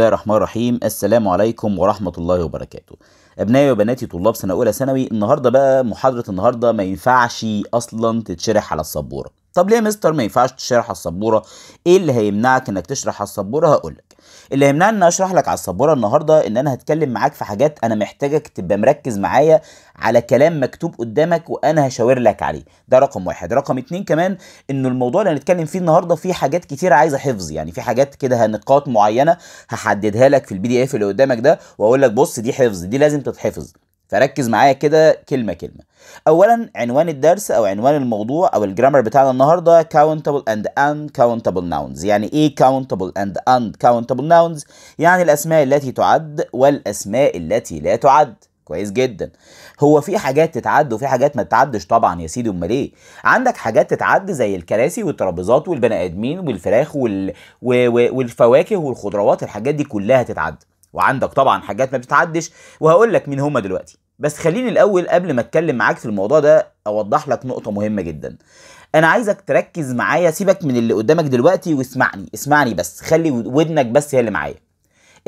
الله الرحمن الرحيم السلام عليكم ورحمة الله وبركاته أبنائي وبناتي طلاب سنة أولى ثانوي النهاردة بقى محاضرة النهاردة ما ينفعش أصلا تتشرح على السبورة طب ليه يا مستر ما ينفعش تشرح على السبورة إيه اللي هيمنعك إنك تشرح على السبورة هقولك اللي يمنعني ان اشرح لك على السبوره النهارده ان انا هتكلم معاك في حاجات انا محتاجك تبقى مركز معايا على كلام مكتوب قدامك وانا هشاور لك عليه ده رقم واحد رقم اتنين كمان ان الموضوع اللي هنتكلم فيه النهارده فيه حاجات كتير عايزه حفظ يعني في حاجات كده نقاط معينه هحددها لك في البي دي اف اللي قدامك ده واقول لك بص دي حفظ دي لازم تتحفظ فركز معايا كده كلمه كلمه اولا عنوان الدرس او عنوان الموضوع او الجرامر بتاعنا النهارده countable and uncountable nouns يعني ايه countable and uncountable nouns يعني الاسماء التي تعد والاسماء التي لا تعد كويس جدا هو في حاجات تتعد وفي حاجات ما تتعدش طبعا يا سيدي امال ايه عندك حاجات تتعد زي الكراسي والترابيزات والبني ادمين والفراخ وال... و... و... والفواكه والخضروات الحاجات دي كلها تتعد وعندك طبعا حاجات ما بتتعدش وهقول لك مين هما دلوقتي بس خليني الاول قبل ما اتكلم معاك في الموضوع ده اوضح لك نقطه مهمه جدا انا عايزك تركز معايا سيبك من اللي قدامك دلوقتي واسمعني اسمعني بس خلي ودنك بس هي اللي معايا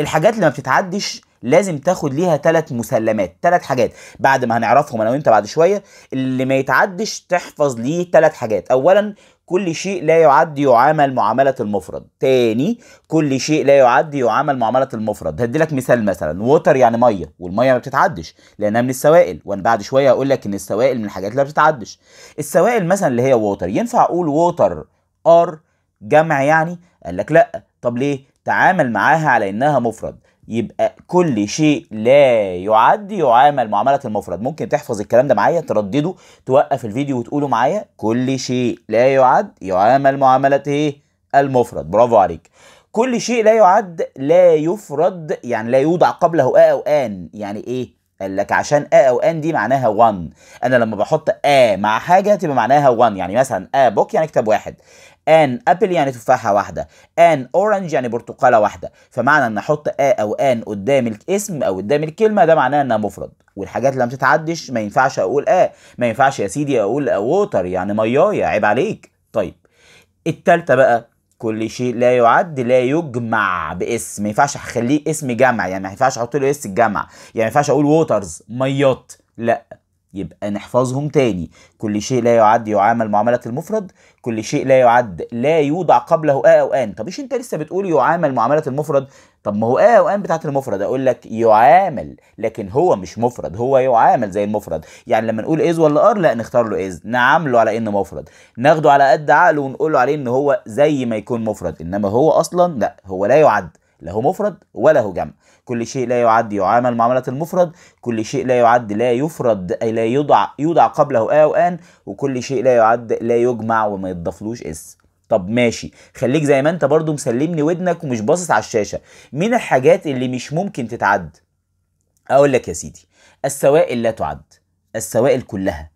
الحاجات اللي ما بتتعدش لازم تاخد ليها ثلاث مسلمات ثلاث حاجات بعد ما هنعرفهم انا وانت بعد شويه اللي ما يتعدش تحفظ ليه ثلاث حاجات اولا كل شيء لا يعد يعامل معاملة المفرد تاني كل شيء لا يعد يعامل معاملة المفرد هدي لك مثال مثلا ووتر يعني مية والمية ما بتتعدش لأنها من السوائل وأنا بعد شوية هقول لك إن السوائل من الحاجات اللي ما بتتعدش السوائل مثلا اللي هي ووتر ينفع أقول ووتر ار جمع يعني قال لك لأ طب ليه تعامل معاها على إنها مفرد يبقى كل شيء لا يعد يعامل معاملة المفرد ممكن تحفظ الكلام ده معايا تردده توقف الفيديو وتقوله معايا كل شيء لا يعد يعامل معاملة ايه المفرد برافو عليك كل شيء لا يعد لا يفرد يعني لا يوضع قبله آ أو آن يعني ايه قال لك عشان ا او ان دي معناها 1 انا لما بحط ا مع حاجه تبقى معناها 1 يعني مثلا ا بوك يعني اكتب واحد ان ابل يعني تفاحه واحده ان اورنج يعني برتقاله واحده فمعنى ان احط ا او ان قدام الاسم او قدام الكلمه ده معناه انها مفرد والحاجات اللي ما بتتعدش ما ينفعش اقول ا آه. ما ينفعش يا سيدي اقول ووتر يعني ميايه عيب عليك طيب التالتة بقى كل شيء لا يعد لا يجمع باسم ما ينفعش اخليه اسم جمع يعني ما ينفعش احط له اس الجمع يعني ما ينفعش اقول ووترز ميات لا يبقى نحفظهم تاني كل شيء لا يعد يعامل معاملة المفرد كل شيء لا يعد لا يوضع قبله آ أو آن طب إيش أنت لسه بتقول يعامل معاملة المفرد طب ما هو آ أو آن بتاعة المفرد أقول لك يعامل لكن هو مش مفرد هو يعامل زي المفرد يعني لما نقول إز ولا أر لا نختار له إز نعامله على إنه مفرد ناخده على قد عقله ونقول له عليه إن هو زي ما يكون مفرد إنما هو أصلا لا هو لا يعد لا هو مفرد ولا هو جمع كل شيء لا يعد يعامل معاملة المفرد كل شيء لا يعد لا يفرد أي لا يوضع يوضع قبله آ وآن وكل شيء لا يعد لا يجمع وما يضافلوش اس طب ماشي خليك زي ما انت برضو مسلمني ودنك ومش باصص على الشاشة من الحاجات اللي مش ممكن تتعد اقول لك يا سيدي السوائل لا تعد السوائل كلها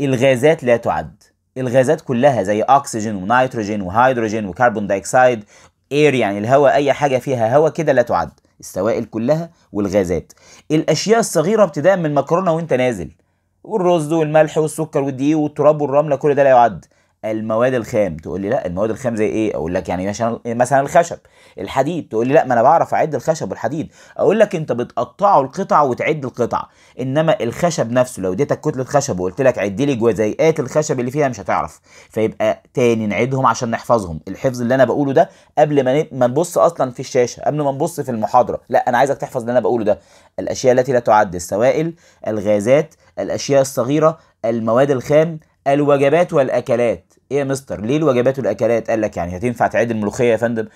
الغازات لا تعد الغازات كلها زي اكسجين ونيتروجين وهيدروجين وكربون دايكسايد اير يعني الهواء اي حاجه فيها هواء كده لا تعد السوائل كلها والغازات الاشياء الصغيره ابتداء من المكرونه وانت نازل والرز والملح والسكر والدقيق والتراب والرمله كل ده لا يعد المواد الخام تقول لي لا المواد الخام زي ايه اقول لك يعني مثلا الخشب الحديد تقول لي لا ما انا بعرف اعد الخشب والحديد اقول لك انت بتقطعه القطع وتعد القطع انما الخشب نفسه لو اديتك كتله خشب وقلت لك عد لي جزيئات الخشب اللي فيها مش هتعرف فيبقى تاني نعيدهم عشان نحفظهم الحفظ اللي انا بقوله ده قبل ما ما نبص اصلا في الشاشه قبل ما نبص في المحاضره لا انا عايزك تحفظ اللي انا بقوله ده الاشياء التي لا تعد السوائل الغازات الاشياء الصغيره المواد الخام الوجبات والاكلات ايه يا مستر ليه الوجبات والاكلات قال لك يعني هتنفع تعد الملوخيه يا فندم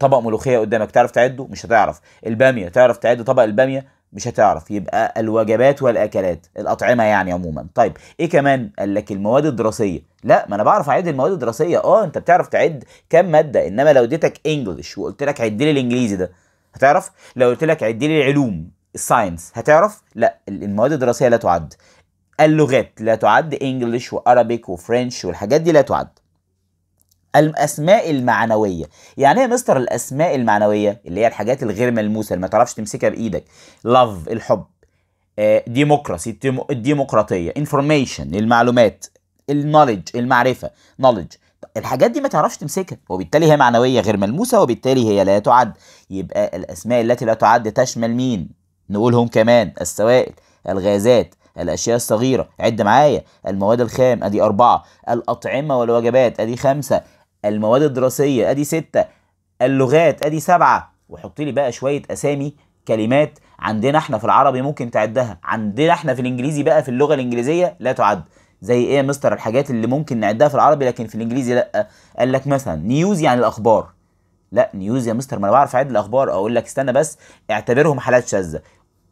طبق ملوخيه قدامك تعرف تعده مش هتعرف الباميه تعرف تعد طبق الباميه مش هتعرف يبقى الوجبات والاكلات الاطعمه يعني عموما طيب ايه كمان قال لك المواد الدراسيه لا ما انا بعرف اعد المواد الدراسيه اه انت بتعرف تعد كام ماده انما لو اديتك انجلش وقلت لك عد لي الانجليزي ده هتعرف لو قلت لك عد لي العلوم الساينس هتعرف لا المواد الدراسيه لا تعد اللغات لا تعد انجلش وارابيك وفرنش والحاجات دي لا تعد الاسماء المعنويه يعني ايه مستر الاسماء المعنويه اللي هي الحاجات الغير ملموسه اللي ما تعرفش تمسكها بايدك لاف الحب آه، ديموكراسي الديمقراطيه انفورميشن المعلومات النولج المعرفه نولج الحاجات دي ما تعرفش تمسكها وبالتالي هي معنويه غير ملموسه وبالتالي هي لا تعد يبقى الاسماء التي لا تعد تشمل مين نقولهم كمان السوائل الغازات الأشياء الصغيرة عد معايا المواد الخام أدي أربعة الأطعمة والوجبات أدي خمسة المواد الدراسية أدي ستة اللغات أدي سبعة وحط لي بقى شوية أسامي كلمات عندنا احنا في العربي ممكن تعدها عندنا احنا في الانجليزي بقى في اللغه الانجليزيه لا تعد زي ايه يا مستر الحاجات اللي ممكن نعدها في العربي لكن في الانجليزي لا قال لك مثلا نيوز يعني الاخبار لا نيوز يا مستر ما انا بعرف اعد الاخبار اقول لك استنى بس اعتبرهم حالات شاذه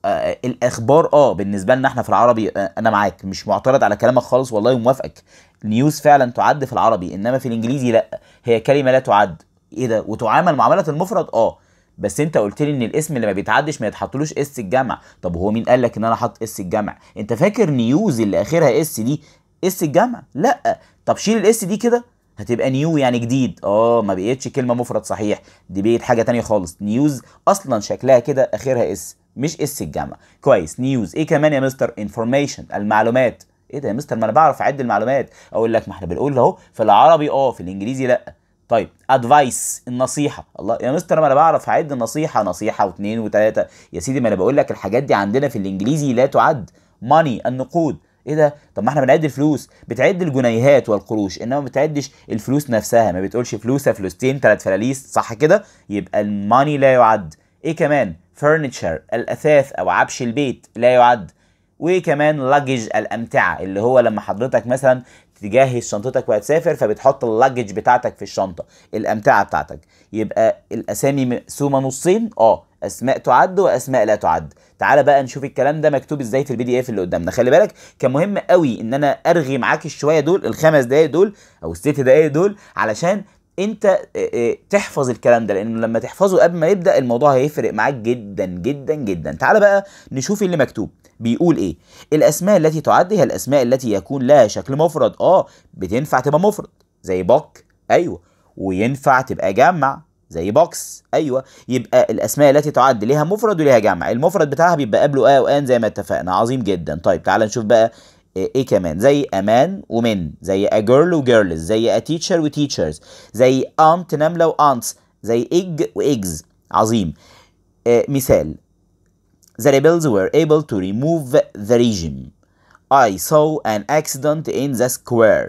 آه الاخبار اه بالنسبه لنا احنا في العربي آه انا معاك مش معترض على كلامك خالص والله موافقك نيوز فعلا تعد في العربي انما في الانجليزي لا هي كلمه لا تعد ايه ده وتعامل معامله المفرد اه بس انت قلت لي ان الاسم اللي ما بيتعدش ما يتحطلوش اس الجمع طب هو مين قال لك ان انا حط اس الجمع انت فاكر نيوز اللي اخرها اس دي اس الجمع لا طب شيل الاس دي كده هتبقى نيو يعني جديد اه ما بقتش كلمه مفرد صحيح دي بقت حاجه تانية خالص نيوز اصلا شكلها كده اخرها اس مش اس الجامعه كويس نيوز ايه كمان يا مستر انفورميشن المعلومات ايه ده يا مستر ما انا بعرف اعد المعلومات اقول لك ما احنا بنقول اهو في العربي اه في الانجليزي لا طيب ادفايس النصيحه الله يا مستر ما انا بعرف اعد النصيحه نصيحه واثنين وثلاثه يا سيدي ما انا بقول لك الحاجات دي عندنا في الانجليزي لا تعد ماني النقود ايه ده طب ما احنا بنعد الفلوس بتعد الجنيهات والقروش انما ما بتعدش الفلوس نفسها ما بتقولش فلوسه فلوستين ثلاث فلاليس صح كده يبقى الماني لا يعد ايه كمان فرنتشر الاثاث او عفش البيت لا يعد وكمان لاجج الامتعه اللي هو لما حضرتك مثلا تجهز شنطتك وهتسافر فبتحط اللاجج بتاعتك في الشنطه الامتعه بتاعتك يبقى الاسامي مقسومه نصين اه اسماء تعد واسماء لا تعد تعالى بقى نشوف الكلام ده مكتوب ازاي في البي دي اف إيه اللي قدامنا خلي بالك كان مهم قوي ان انا ارغي معاك الشويه دول الخمس دقايق دول او الست دقايق دول علشان انت تحفظ الكلام ده لانه لما تحفظه قبل ما يبدا الموضوع هيفرق معاك جدا جدا جدا تعال بقى نشوف اللي مكتوب بيقول ايه الاسماء التي تعد هي الاسماء التي يكون لها شكل مفرد اه بتنفع تبقى مفرد زي بك ايوه وينفع تبقى جمع زي بوكس ايوه يبقى الاسماء التي تعد لها مفرد ولها جمع المفرد بتاعها بيبقى قبله ا وان زي ما اتفقنا عظيم جدا طيب تعال نشوف بقى آه، ايه كمان زي امان ومن زي a girl وجيرلز زي a teacher وتيشرز زي aunt نمله وانتس زي ايج وايجز عظيم آه مثال The rebels were able to remove the regime. I saw an accident in the square.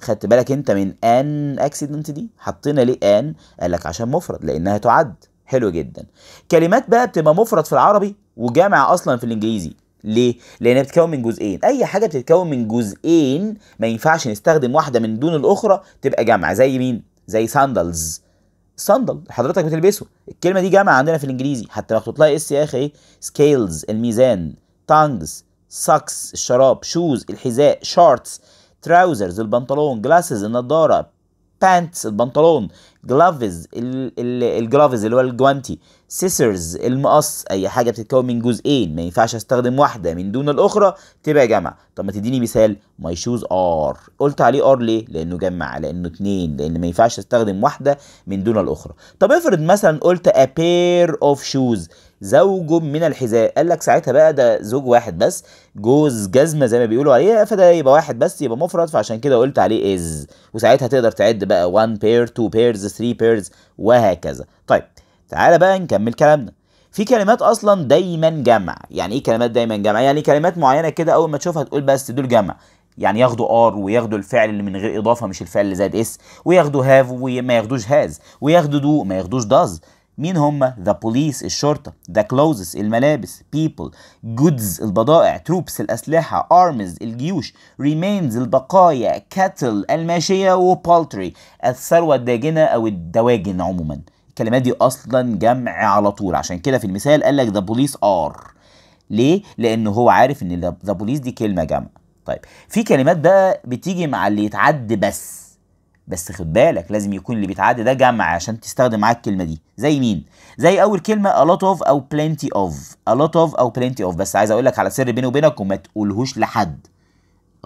خدت بالك انت من ان اكسيدنت دي حطينا ليه ان قال لك عشان مفرد لانها تعد حلو جدا كلمات بقى بتبقى مفرد في العربي وجامع اصلا في الانجليزي ليه؟ لأنها بتتكون من جزئين، أي حاجة بتتكون من جزئين ما ينفعش نستخدم واحدة من دون الأخرى تبقى جامعة، زي مين؟ زي ساندلز. صندل حضرتك بتلبسه، الكلمة دي جامعة عندنا في الإنجليزي، حتى مخطوط لها اس إيه يا أخي إيه؟ سكيلز الميزان، تانجز، ساكس الشراب، شوز الحذاء، شارتس تراوزرز البنطلون جلاسز النضاره بانتس البنطلون جلافز الجلافز اللي هو الجوانتي سيسرز المقص اي حاجه بتتكون من جزئين ما ينفعش استخدم واحده من دون الاخرى تبقى جمع طب ما تديني مثال ماي شوز ار قلت عليه ار ليه لانه جمع لانه اتنين لان ما ينفعش استخدم واحده من دون الاخرى طب افرض مثلا قلت ا بير اوف شوز زوج من الحذاء قال لك ساعتها بقى ده زوج واحد بس جوز جزمه زي ما بيقولوا عليه فده يبقى واحد بس يبقى مفرد فعشان كده قلت عليه از وساعتها تقدر تعد بقى 1 بير 2 بيرز 3 بيرز وهكذا طيب تعالى بقى نكمل كلامنا في كلمات اصلا دايما جمع يعني ايه كلمات دايما جمع يعني كلمات معينه كده اول ما تشوفها تقول بس دول جمع يعني ياخدوا ار وياخدوا الفعل اللي من غير اضافه مش الفعل اللي زائد اس وياخدوا هاف وما ياخدوش هاز وياخدوا دو ما ياخدوش داز مين هم ذا بوليس الشرطه ذا كلوزس الملابس بيبل جودز البضائع تروبس الاسلحه ارمز الجيوش ريمينز البقايا كاتل الماشيه وبالتري الثروه الداجنه او الدواجن عموما الكلمات دي اصلا جمع على طول عشان كده في المثال قال لك ذا بوليس ار ليه لانه هو عارف ان ذا بوليس دي كلمه جمع طيب في كلمات بقى بتيجي مع اللي يتعد بس بس خد بالك لازم يكون اللي بيتعدى ده جمع عشان تستخدم معاه الكلمه دي زي مين زي اول كلمه a lot of او plenty of a lot of او plenty of بس عايز اقول لك على سر بيني وبينك وما تقولهوش لحد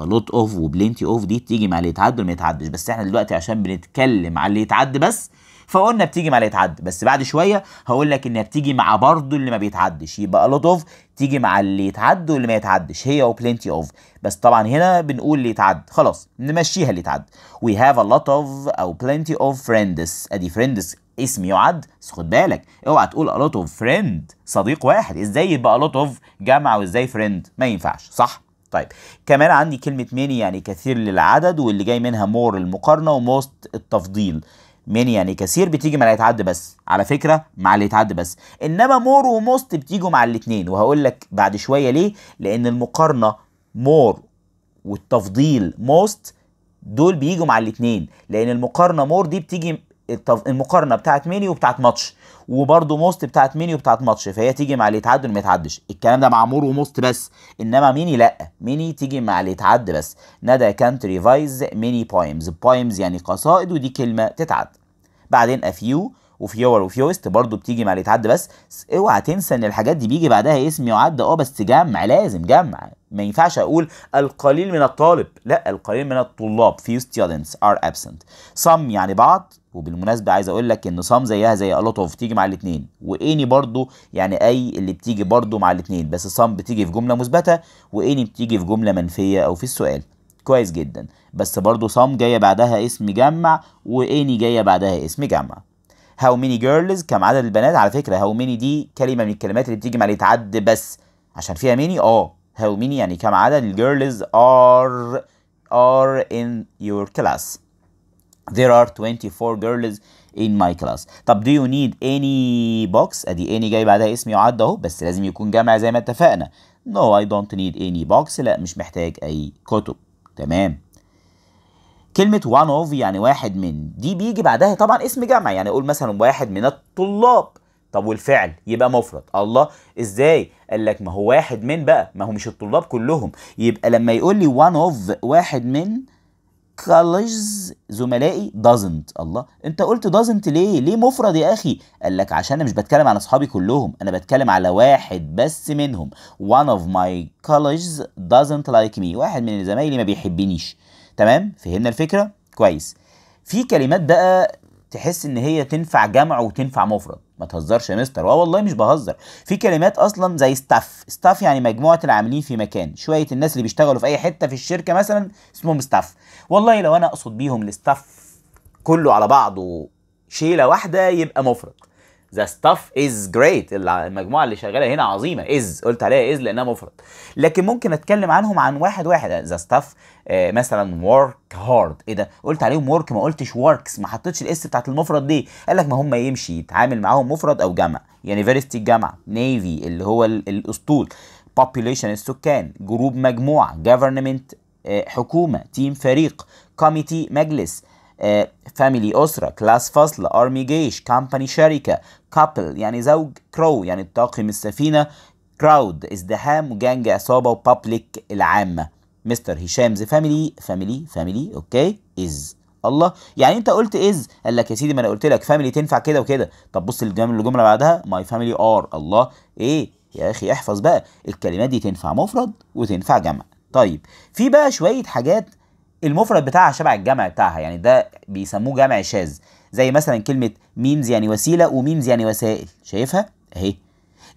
a lot of و plenty of دي تيجي مع اللي يتعدى وما يتعدش بس احنا دلوقتي عشان بنتكلم على اللي يتعدى بس فقلنا بتيجي مع اللي يتعدى بس بعد شويه هقول لك انها بتيجي مع برضه اللي ما بيتعدش يبقى لوت اوف تيجي مع اللي يتعدى واللي ما يتعدش هي وبلنتي اوف بس طبعا هنا بنقول اللي يتعدى خلاص نمشيها اللي يتعدى وي هاف ا لوت اوف او بلنتي اوف فريندز ادي فريندز اسم يعد بس خد بالك اوعى تقول a lot of friend صديق واحد ازاي يبقى a lot of جمع وازاي friend ما ينفعش صح طيب كمان عندي كلمة ميني يعني كثير للعدد واللي جاي منها مور المقارنة وموست التفضيل ميني يعني كثير بتيجي مع الاتعد بس على فكره مع الاتعد بس انما مور وموست بتيجوا مع الاثنين وهقول لك بعد شويه ليه لان المقارنه مور والتفضيل موست دول بيجوا مع الاثنين لان المقارنه مور دي بتيجي المقارنه بتاعت ميني وبتاعت ماتش وبرده موست بتاعت ميني وبتاعت ماتش فهي تيجي مع اللي يتعدى ما يتعدش الكلام ده مع مور وموست بس انما ميني لا ميني تيجي مع اللي يتعدى بس ندى كانت ريفايز ميني بايمز بويمز يعني قصائد ودي كلمه تتعد بعدين افيو وفيور وفيوست برضو بتيجي مع الاتحاد بس اوعى تنسى ان الحاجات دي بيجي بعدها اسم يعد اه بس جمع لازم جمع ما ينفعش اقول القليل من الطالب لا القليل من الطلاب في students are absent some يعني بعض وبالمناسبة عايز اقول لك ان some زيها زي a lot of بتيجي مع الاثنين واني برضو يعني اي اللي بتيجي برضو مع الاثنين بس some بتيجي في جملة مثبتة واني بتيجي في جملة منفية او في السؤال كويس جدا بس برضو صم جايه بعدها اسم جمع واني جايه بعدها اسم جمع هاو ميني جيرلز كم عدد البنات على فكره هاو ميني دي كلمه من الكلمات اللي بتيجي مع الاتعد بس عشان فيها ميني اه هاو ميني يعني كم عدد الجيرلز ار ار ان يور كلاس there are 24 girls in my class طب do you need any box ادي any جاي بعدها اسم يعد اهو بس لازم يكون جمع زي ما اتفقنا no I don't need any box لا مش محتاج اي كتب تمام كلمة وان اوف يعني واحد من دي بيجي بعدها طبعا اسم جمع يعني اقول مثلا واحد من الطلاب طب والفعل يبقى مفرد الله ازاي قال لك ما هو واحد من بقى ما هو مش الطلاب كلهم يبقى لما يقول لي وان اوف واحد من colleagues زملائي doesn't الله انت قلت doesn't ليه ليه مفرد يا اخي قال لك عشان انا مش بتكلم على اصحابي كلهم انا بتكلم على واحد بس منهم one of my colleagues doesn't like me واحد من زمايلي ما بيحبنيش تمام فهمنا الفكره كويس في كلمات بقى تحس ان هي تنفع جمع وتنفع مفرد ما تهزرش يا مستر اه والله مش بهزر في كلمات اصلا زي ستاف ستاف يعني مجموعه العاملين في مكان شويه الناس اللي بيشتغلوا في اي حته في الشركه مثلا اسمهم ستاف والله لو انا اقصد بيهم الستاف كله على بعضه شيله واحده يبقى مفرط ذا ستاف از جريت المجموعه اللي شغاله هنا عظيمه از قلت عليها از لانها مفرد لكن ممكن اتكلم عنهم عن واحد واحد ذا ستاف آه مثلا ورك هارد ايه ده قلت عليهم ورك ما قلتش وركس ما حطيتش الاس بتاعت المفرد دي قال لك ما هم يمشي يتعامل معاهم مفرد او جمع يونيفرستي الجامعه نيفي اللي هو الاسطول population السكان جروب مجموعه government آه حكومه تيم فريق كوميتي مجلس فاميلي آه، اسره كلاس فصل ارمي جيش كامباني شركه كابل يعني زوج كرو يعني الطاقم السفينة كراود ازدحام وجانج عصابة وبابليك العامة مستر هشام ذا فاميلي فاميلي فاميلي اوكي از الله يعني انت قلت از قال لك يا سيدي ما انا قلت لك فاميلي تنفع كده وكده طب بص الجمله الجمله بعدها ماي فاميلي ار الله ايه يا اخي احفظ بقى الكلمات دي تنفع مفرد وتنفع جمع طيب في بقى شويه حاجات المفرد بتاعها شبع الجمع بتاعها يعني ده بيسموه جمع شاذ زي مثلا كلمه ميمز يعني وسيله وميمز يعني وسائل شايفها اهي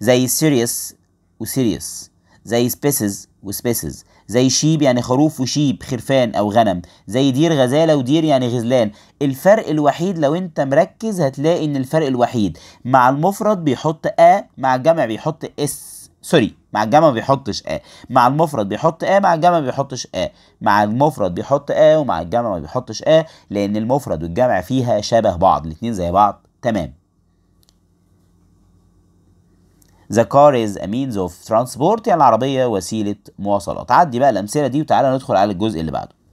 زي سيريس وسيريس زي سبيسز وسبيسز زي شيب يعني خروف وشيب خرفان او غنم زي دير غزاله ودير يعني غزلان الفرق الوحيد لو انت مركز هتلاقي ان الفرق الوحيد مع المفرد بيحط ا مع الجمع بيحط اس سوري مع الجمع ما بيحطش آ مع المفرد بيحط آ مع الجمع ما بيحطش آ مع المفرد بيحط آ ومع الجمع ما بيحطش آ لأن المفرد والجمع فيها شبه بعض الاتنين زي بعض تمام The car is a means of transport يعني العربية وسيلة مواصلات عدي بقى الأمثلة دي وتعالى ندخل على الجزء اللي بعده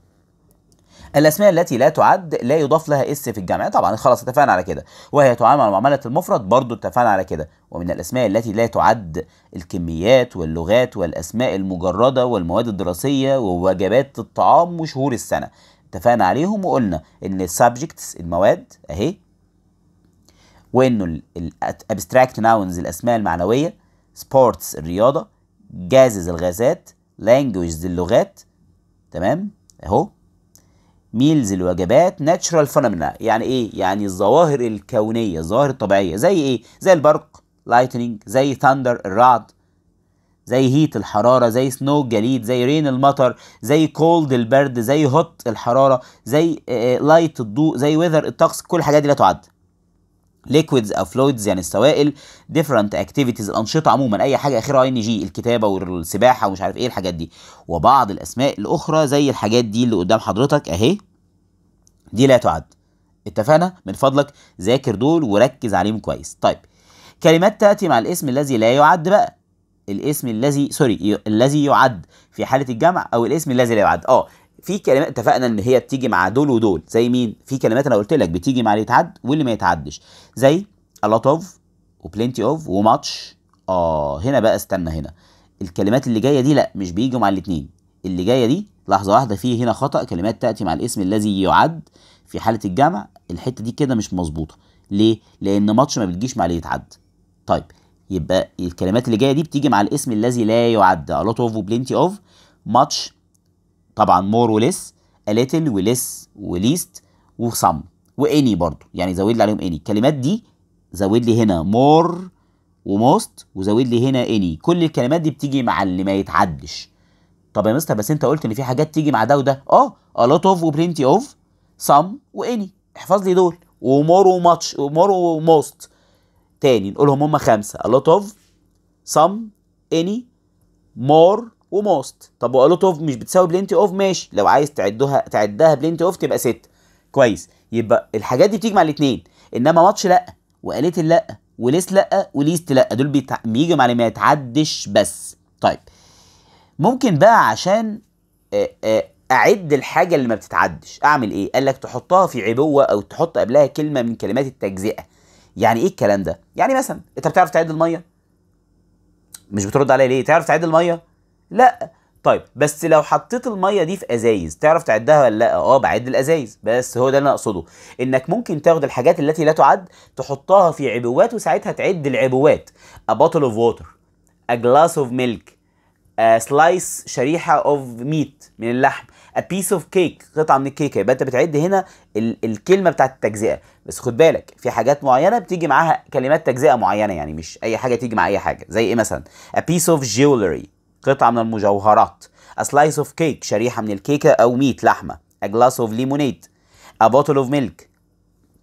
الاسماء التي لا تعد لا يضاف لها اس في الجمع طبعا خلاص اتفقنا على كده وهي تعامل معامله المفرد برضو اتفقنا على كده ومن الاسماء التي لا تعد الكميات واللغات والاسماء المجرده والمواد الدراسيه ووجبات الطعام وشهور السنه اتفقنا عليهم وقلنا ان السبجكتس المواد اهي وانه الابستراكت ناونز الاسماء المعنويه سبورتس الرياضه جازز الغازات لانجوجز اللغات تمام اهو ميلز الوجبات ناتشرال فينومينا يعني ايه يعني الظواهر الكونيه الظواهر الطبيعيه زي ايه زي البرق لايتنينج زي ثاندر الرعد زي هيت الحراره زي سنو الجليد زي رين المطر زي كولد البرد زي هوت الحراره زي لايت آه، آه، الضوء زي ويذر الطقس كل الحاجات دي لا تعد ليكويدز او فلويدز يعني السوائل ديفرنت اكتيفيتيز الانشطه عموما اي حاجه اخرها ان جي الكتابه والسباحه ومش عارف ايه الحاجات دي وبعض الاسماء الاخرى زي الحاجات دي اللي قدام حضرتك اهي دي لا تعد اتفقنا من فضلك ذاكر دول وركز عليهم كويس طيب كلمات تاتي مع الاسم الذي لا يعد بقى الاسم الذي سوري الذي يعد في حاله الجمع او الاسم الذي لا يعد اه في كلمات اتفقنا ان هي بتيجي مع دول ودول زي مين في كلمات انا قلت لك بتيجي مع اللي يتعد واللي ما يتعدش زي a lot of of اوف وماتش اه هنا بقى استنى هنا الكلمات اللي جايه دي لا مش بيجوا مع الاثنين اللي جايه دي لحظه واحده في هنا خطا كلمات تاتي مع الاسم الذي يعد في حاله الجمع الحته دي كده مش مظبوطه ليه لان ماتش ما بتجيش مع اللي يتعد طيب يبقى الكلمات اللي جايه دي بتيجي مع الاسم الذي لا يعد a lot of plenty اوف ماتش طبعا مور وليس a little وليس وليست وسم واني برضو يعني زود لي عليهم اني الكلمات دي زود لي هنا مور وموست وزود لي هنا اني كل الكلمات دي بتيجي مع اللي ما يتعدش طب يا مستر بس انت قلت ان في حاجات تيجي مع ده وده اه a lot of وبلنتي اوف some واني احفظ لي دول ومور وماتش ومور وموست تاني نقولهم هم خمسه a lot of some any more وموست طب وقالت اوف مش بتساوي بلينتي اوف ماشي لو عايز تعدها تعدها بلينتي اوف تبقى 6 كويس يبقى الحاجات دي بتيجي مع الاثنين انما ماتش لا وقالت لا وليس لا وليست لا دول بيجوا مع اللي ما يتعدش بس طيب ممكن بقى عشان اعد الحاجه اللي ما بتتعدش اعمل ايه قال لك تحطها في عبوه او تحط قبلها كلمه من كلمات التجزئه يعني ايه الكلام ده يعني مثلا انت بتعرف تعد الميه مش بترد عليا ليه تعرف تعد الميه لا طيب بس لو حطيت الميه دي في ازايز تعرف تعدها ولا لا اه بعد الازايز بس هو ده اللي انا اقصده انك ممكن تاخد الحاجات التي لا تعد تحطها في عبوات وساعتها تعد العبوات a bottle of water a glass of milk a slice شريحه of meat من اللحم a piece of cake قطعه من الكيكه يبقى انت بتعد هنا ال- الكلمه بتاعت التجزئه بس خد بالك في حاجات معينه بتيجي معاها كلمات تجزئه معينه يعني مش اي حاجه تيجي مع اي حاجه زي ايه مثلا a piece of jewelry قطعة من المجوهرات a slice of cake شريحة من الكيكة أو ميت لحمة a glass of lemonade a bottle of milk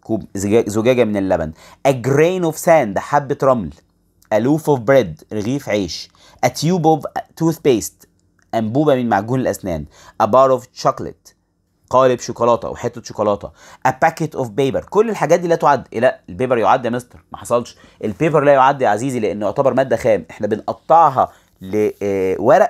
كوب زجاجة من اللبن a grain of sand حبة رمل a loaf of bread رغيف عيش a tube of toothpaste أنبوبة من معجون الأسنان a bar of chocolate قالب شوكولاته او حته شوكولاته a packet of paper كل الحاجات دي لا تعد إيه لا البيبر يعد يا مستر ما حصلش البيبر لا يعد يا عزيزي لانه يعتبر ماده خام احنا بنقطعها لورق آه،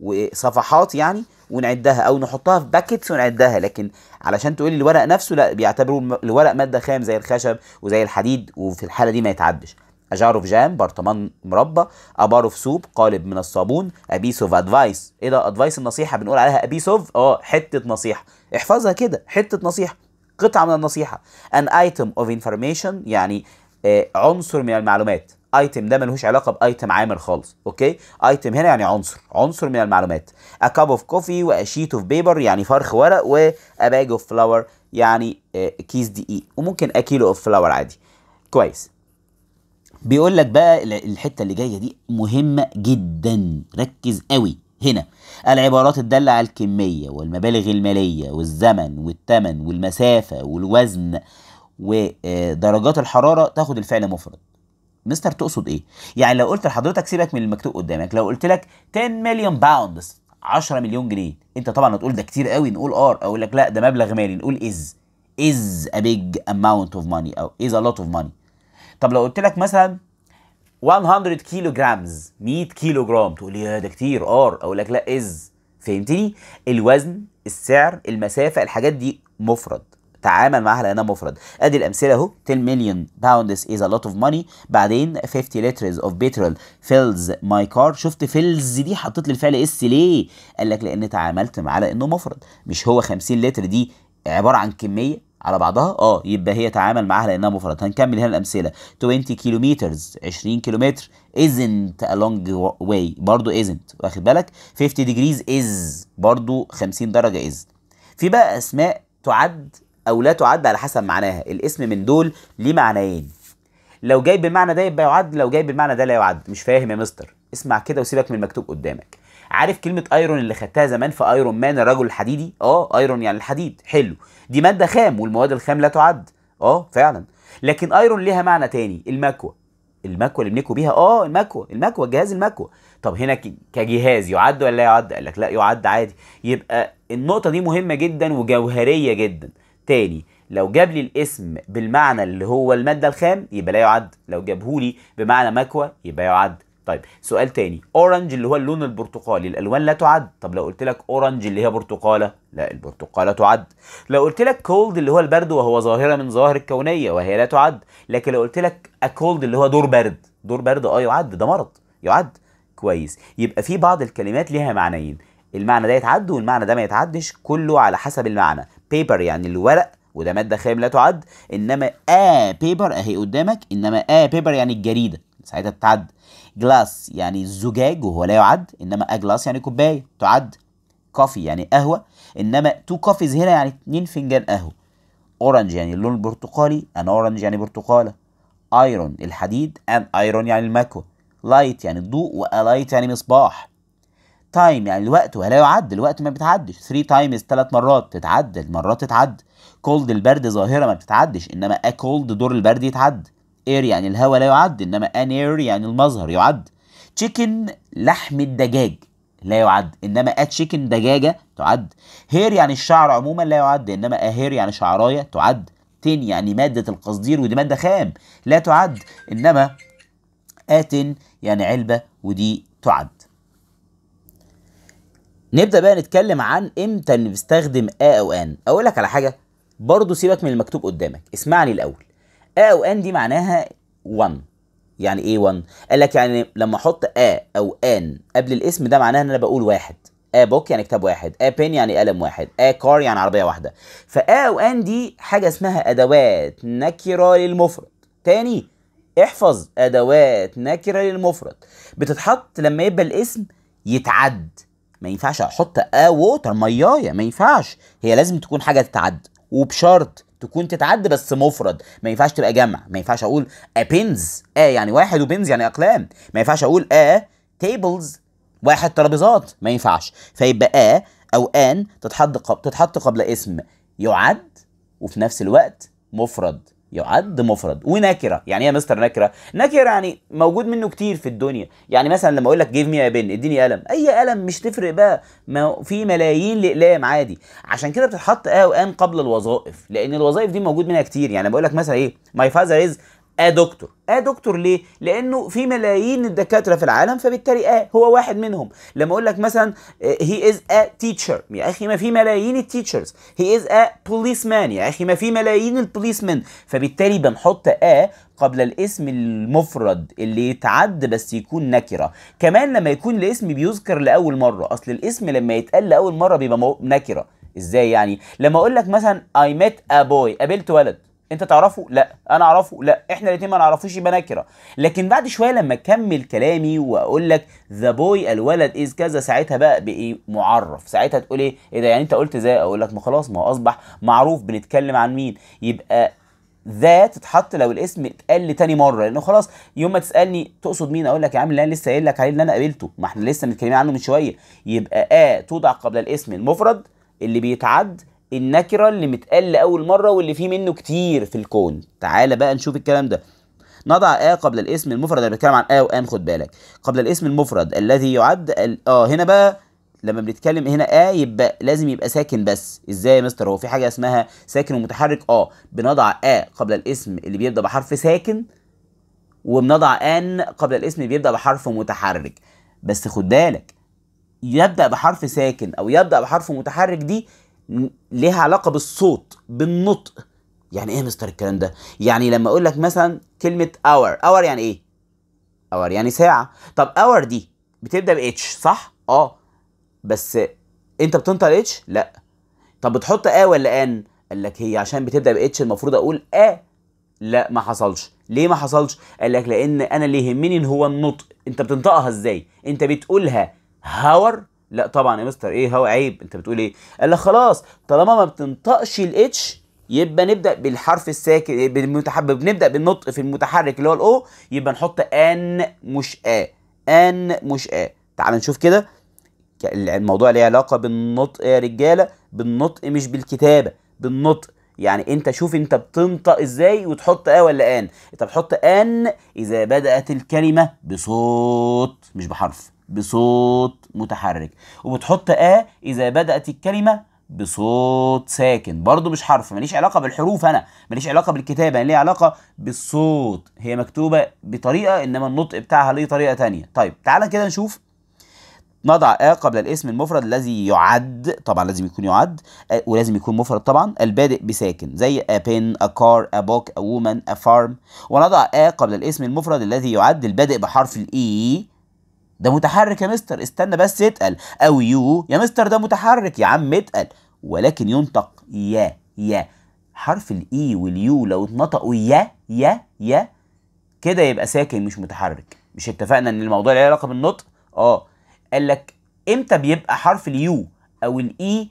وصفحات يعني ونعدها او نحطها في باكتس ونعدها لكن علشان تقولي الورق نفسه لا بيعتبروا الورق ماده خام زي الخشب وزي الحديد وفي الحاله دي ما يتعدش اجاره في جام برطمان مربى اباره في سوب قالب من الصابون ابيس اوف ادفايس ايه ده ادفايس النصيحه بنقول عليها ابيس اوف اه حته نصيحه احفظها كده حته نصيحه قطعه من النصيحه ان ايتم اوف انفورميشن يعني آه، عنصر من المعلومات ايتم ده ملوش علاقه بايتم عامل خالص اوكي ايتم هنا يعني عنصر عنصر من المعلومات ا كاب اوف كوفي واشيت اوف بيبر يعني فرخ ورق و ا باج اوف فلاور يعني آه، كيس دقيق وممكن اكيلو اوف فلاور عادي كويس بيقول لك بقى الحته اللي جايه دي مهمه جدا ركز قوي هنا العبارات الدالة على الكمية والمبالغ المالية والزمن والتمن والمسافة والوزن ودرجات آه، الحرارة تاخد الفعل مفرد مستر تقصد ايه؟ يعني لو قلت لحضرتك سيبك من المكتوب قدامك لو قلت لك 10 مليون باوندز 10 مليون جنيه انت طبعا هتقول ده كتير قوي نقول ار اقول لك لا ده مبلغ مالي نقول از از ا بيج اماونت اوف ماني او از ا لوت اوف ماني طب لو قلت لك مثلا 100 كيلو جرامز 100 كيلو جرام تقول لي ده كتير ار اقول لك لا از فهمتني الوزن السعر المسافه الحاجات دي مفرد تعامل معاها لانها مفرد ادي الامثله اهو 10 مليون باوندز از ا لوت اوف ماني بعدين 50 لترز اوف بترول فيلز ماي كار شفت فيلز دي حطيت لي الفعل اس ليه قال لك لان تعاملت معاه لانه مفرد مش هو 50 لتر دي عباره عن كميه على بعضها اه يبقى هي تعامل معاها لانها مفرد هنكمل هنا الامثله 20 كيلومترز 20 كيلومتر isn't a long way برضو isn't واخد بالك 50 degrees is برضو 50 درجه is في بقى اسماء تعد او لا تعد على حسب معناها الاسم من دول ليه معنيين لو جاي بالمعنى ده يبقى يعد لو جاي بالمعنى ده لا يعد مش فاهم يا مستر اسمع كده وسيبك من المكتوب قدامك عارف كلمه ايرون اللي خدتها زمان في ايرون مان الرجل الحديدي اه ايرون يعني الحديد حلو دي ماده خام والمواد الخام لا تعد اه فعلا لكن ايرون ليها معنى تاني المكوى المكوى اللي بنكوى بيها اه المكوى المكوى جهاز المكوى طب هنا كجهاز يعد ولا لا يعد قال لك لا يعد عادي يبقى النقطه دي مهمه جدا وجوهريه جدا تاني لو جاب لي الاسم بالمعنى اللي هو المادة الخام يبقى لا يعد لو جابه لي بمعنى مكوى يبقى يعد طيب سؤال تاني اورنج اللي هو اللون البرتقالي الالوان لا تعد طب لو قلت لك اورنج اللي هي برتقاله لا البرتقاله تعد لو قلت لك كولد اللي هو البرد وهو ظاهره من ظواهر الكونيه وهي لا تعد لكن لو قلت لك اكولد اللي هو دور برد دور برد اه يعد ده مرض يعد كويس يبقى في بعض الكلمات ليها معنيين المعنى ده يتعد والمعنى ده ما يتعدش كله على حسب المعنى بيبر يعني الورق وده ماده خام لا تعد انما ا بيبر اهي قدامك انما ا بيبر يعني الجريده ساعتها بتعد جلاس يعني الزجاج وهو لا يعد انما ا جلاس يعني كوبايه تعد كوفي يعني قهوه انما تو كوفيز هنا يعني اتنين فنجان قهوه اورنج يعني اللون البرتقالي ان اورنج يعني برتقاله ايرون الحديد ان ايرون يعني المكوه لايت يعني الضوء والايت يعني مصباح تايم يعني الوقت ولا يعد الوقت ما بتعدش 3 تايمز ثلاث مرات تتعد المرات تتعد كولد البرد ظاهره ما بتتعدش انما ا كولد دور البرد يتعد اير يعني الهواء لا يعد انما ان اير يعني المظهر يعد تشيكن لحم الدجاج لا يعد انما ا تشيكن دجاجه تعد هير يعني الشعر عموما لا يعد انما ا هير يعني شعرايه تعد تن يعني ماده القصدير ودي ماده خام لا تعد انما اتن يعني علبه ودي تعد نبدا بقى نتكلم عن امتى نستخدم ا او ان اقول لك على حاجه برضه سيبك من المكتوب قدامك اسمعني الاول ا او ان دي معناها 1 يعني ايه 1 قال لك يعني لما احط ا او ان قبل الاسم ده معناها ان انا بقول واحد ا بوك يعني كتاب واحد ا بين يعني قلم واحد ا كار يعني عربيه واحده فا او ان دي حاجه اسمها ادوات نكره للمفرد تاني احفظ ادوات نكره للمفرد بتتحط لما يبقى الاسم يتعد ما ينفعش احط اه ووتر ميايه ما ينفعش هي لازم تكون حاجه تتعد وبشرط تكون تتعد بس مفرد ما ينفعش تبقى جمع ما ينفعش اقول ا آه بينز اه يعني واحد وبينز يعني اقلام ما ينفعش اقول ا آه تيبلز واحد ترابيزات ما ينفعش فيبقى ا آه او ان تتحط قبل تتحط قبل اسم يعد وفي نفس الوقت مفرد يعد مفرد ونكره يعني ايه يا مستر نكره نكره يعني موجود منه كتير في الدنيا يعني مثلا لما اقول لك جيف مي يا بن اديني قلم اي قلم مش تفرق بقى ما في ملايين الاقلام عادي عشان كده بتتحط اه وان قبل الوظائف لان الوظائف دي موجود منها كتير يعني بقول لك مثلا ايه ماي فازر از اه دكتور اه دكتور ليه؟ لأنه في ملايين الدكاترة في العالم فبالتالي اه هو واحد منهم لما أقول لك مثلا هي إز آ تيتشر يا أخي ما في ملايين التيتشرز هي إز آ بوليسمان يا أخي ما في ملايين البوليسمان فبالتالي بنحط آ قبل الاسم المفرد اللي يتعد بس يكون نكره كمان لما يكون الاسم بيذكر لاول مره اصل الاسم لما يتقال لاول مره بيبقى نكره ازاي يعني لما اقول لك مثلا اي ميت ا بوي قابلت ولد انت تعرفه لا انا اعرفه لا احنا الاثنين ما نعرفوش يبقى نكره لكن بعد شويه لما اكمل كلامي واقول لك ذا بوي الولد از كذا ساعتها بقى بايه معرف ساعتها تقول ايه ايه ده يعني انت قلت ذا اقول لك ما خلاص ما هو اصبح معروف بنتكلم عن مين يبقى ذا تتحط لو الاسم اتقال تاني مره لانه خلاص يوم ما تسالني تقصد مين اقول لك يا عم اللي انا لسه قايل لك عليه اللي انا قابلته ما احنا لسه متكلمين عنه من شويه يبقى ا آه توضع قبل الاسم المفرد اللي بيتعد النكره اللي متقال لاول مره واللي فيه منه كتير في الكون تعالى بقى نشوف الكلام ده نضع آ قبل الاسم المفرد انا بتكلم عن آ وآن خد بالك قبل الاسم المفرد الذي يعد ال... اه هنا بقى لما بنتكلم هنا آ يبقى لازم يبقى ساكن بس ازاي يا مستر هو في حاجه اسمها ساكن ومتحرك اه بنضع آ قبل الاسم اللي بيبدا بحرف ساكن وبنضع آن قبل الاسم اللي بيبدا بحرف متحرك بس خد بالك يبدا بحرف ساكن او يبدا بحرف متحرك دي ليها علاقه بالصوت بالنطق يعني ايه يا مستر الكلام ده يعني لما اقول لك مثلا كلمه اور اور يعني ايه اور يعني ساعه طب اور دي بتبدا باتش صح اه بس انت بتنطق الاتش لا طب بتحط اه ولا ان قال لك هي عشان بتبدا باتش المفروض اقول اه لا ما حصلش ليه ما حصلش قال لك لان انا اللي يهمني ان هو النطق انت بتنطقها ازاي انت بتقولها هاور لا طبعا يا مستر ايه هو عيب انت بتقول ايه قال لك خلاص طالما ما بتنطقش الاتش يبقى نبدا بالحرف الساكن بالمتحبب نبدا بالنطق في المتحرك اللي هو الاو يبقى نحط ان مش ا ان مش ا تعال نشوف كده الموضوع ليه علاقه بالنطق يا رجاله بالنطق مش بالكتابه بالنطق يعني انت شوف انت بتنطق ازاي وتحط اه ولا ان انت بتحط ان اذا بدات الكلمه بصوت مش بحرف بصوت متحرك وبتحط آ إذا بدأت الكلمة بصوت ساكن برضو مش حرف ماليش علاقة بالحروف أنا ماليش علاقة بالكتابة أنا يعني ليه علاقة بالصوت هي مكتوبة بطريقة إنما النطق بتاعها ليه طريقة تانية طيب تعالى كده نشوف نضع آ قبل الاسم المفرد الذي يعد طبعا لازم يكون يعد ولازم يكون مفرد طبعا البادئ بساكن زي a pen a car a book a woman a farm ونضع آ قبل الاسم المفرد الذي يعد البادئ بحرف الاي e. ده متحرك يا مستر استنى بس اتقل او يو يا مستر ده متحرك يا عم اتقل ولكن ينطق يا يا حرف الاي e واليو لو اتنطقوا يا يا يا كده يبقى ساكن مش متحرك مش اتفقنا ان الموضوع له علاقه بالنطق اه قال لك امتى بيبقى حرف اليو او الاي e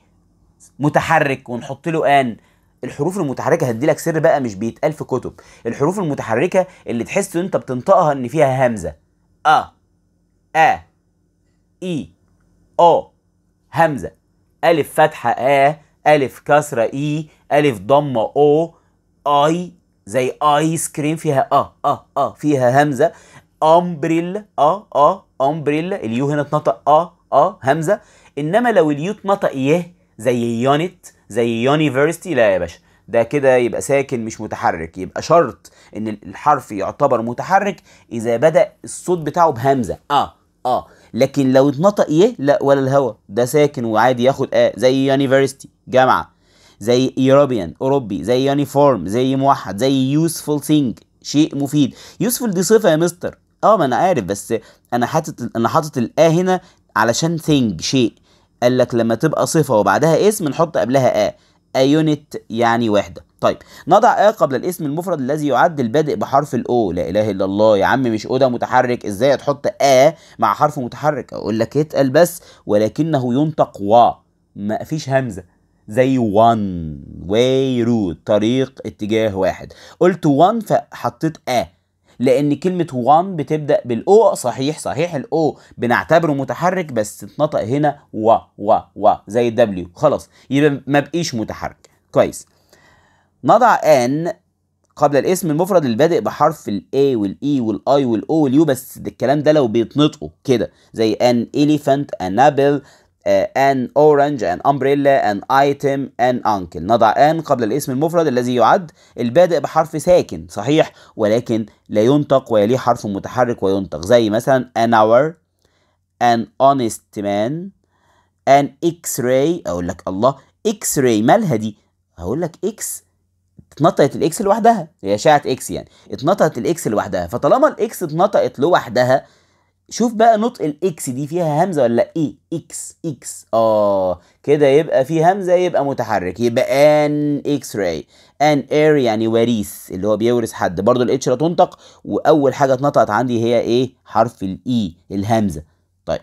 متحرك ونحط له ان الحروف المتحركه هدي لك سر بقى مش بيتقال في كتب الحروف المتحركه اللي تحس انت بتنطقها ان فيها همزه اه أ إي أو همزة ألف فتحة آ ألف كسرة إي ألف ضمة أو أي زي آيس كريم فيها أ أ أ فيها همزة أمبريلا أ أ أمبريلا اليو هنا اتنطق أ أ همزة إنما لو اليو اتنطق ي زي يونت زي يونيفرستي لا يا باشا ده كده يبقى ساكن مش متحرك يبقى شرط ان الحرف يعتبر متحرك اذا بدا الصوت بتاعه بهمزه اه اه لكن لو اتنطق ي لا ولا الهوا ده ساكن وعادي ياخد اه زي يونيفرستي جامعه زي ايروبيان اوروبي زي يونيفورم زي موحد زي يوسفول ثينج شيء مفيد يوسفول دي صفه يا مستر اه ما انا عارف بس انا حاطط انا حاطط الاه هنا علشان ثينج شيء قال لك لما تبقى صفه وبعدها اسم نحط قبلها اه ايونت يعني وحده طيب نضع آ قبل الاسم المفرد الذي يعد البدء بحرف الأو لا إله إلا الله يا عم مش ده متحرك إزاي هتحط آ مع حرف متحرك أقول لك اتقل بس ولكنه ينطق و ما فيش همزة زي وان واي روت طريق اتجاه واحد قلت وان فحطيت آ لان كلمه وان بتبدا بالاو صحيح صحيح الاو بنعتبره متحرك بس اتنطق هنا و و و زي الدبليو خلاص يبقى ما بقيش متحرك كويس نضع ان قبل الاسم المفرد البادئ بحرف الاي والاي e والاي والاو واليو بس الكلام ده لو بيتنطقوا كده زي ان اليفانت ان ابل ان اورنج ان امبريلا ان ايتم ان انكل نضع ان قبل الاسم المفرد الذي يعد البادئ بحرف ساكن صحيح ولكن لا ينطق ويليه حرف متحرك وينطق زي مثلا ان اور ان اونست مان ان اكس راي اقول لك الله اكس راي مالها دي هقول لك x اتنطقت الاكس لوحدها هي اشعه اكس يعني اتنطقت الاكس لوحدها فطالما الاكس اتنطقت لوحدها شوف بقى نطق الاكس دي فيها همزه ولا ايه اكس اكس اه كده يبقى في همزه يبقى متحرك يبقى ان اكس راي ان اير يعني وريث اللي هو بيورث حد برضو الاتش لا تنطق واول حاجه اتنطقت عندي هي ايه حرف الاي e، الهمزه طيب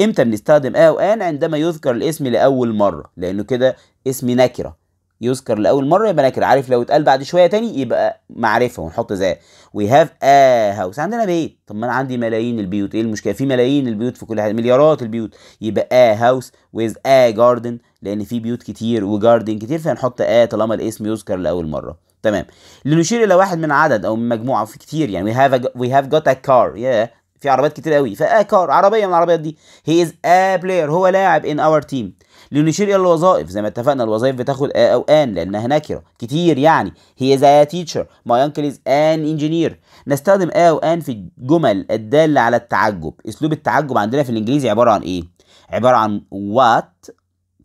امتى بنستخدم اه وان عندما يذكر الاسم لاول مره لانه كده اسم نكره يذكر لاول مره يبقى نكر عارف لو اتقال بعد شويه تاني يبقى معرفه ونحط ذا وي هاف ا هاوس عندنا بيت طب ما انا عندي ملايين البيوت ايه المشكله في ملايين البيوت في كل حاجه مليارات البيوت يبقى ا هاوس ويز ا جاردن لان في بيوت كتير وجاردن كتير فهنحط ا طالما الاسم يذكر لاول مره تمام لنشير الى واحد من عدد او من مجموعه في كتير يعني وي هاف وي هاف جوت ا كار يا في عربيات كتير قوي فا كار عربيه من العربيات دي هي از ا بلاير هو لاعب ان اور تيم لنشير الى الوظائف زي ما اتفقنا الوظائف بتاخد ا او ان لانها نكره كتير يعني هي زي تيتشر ماي انكل از ان انجينير نستخدم ا او ان في الجمل الداله على التعجب اسلوب التعجب عندنا في الانجليزي عباره عن ايه عباره عن وات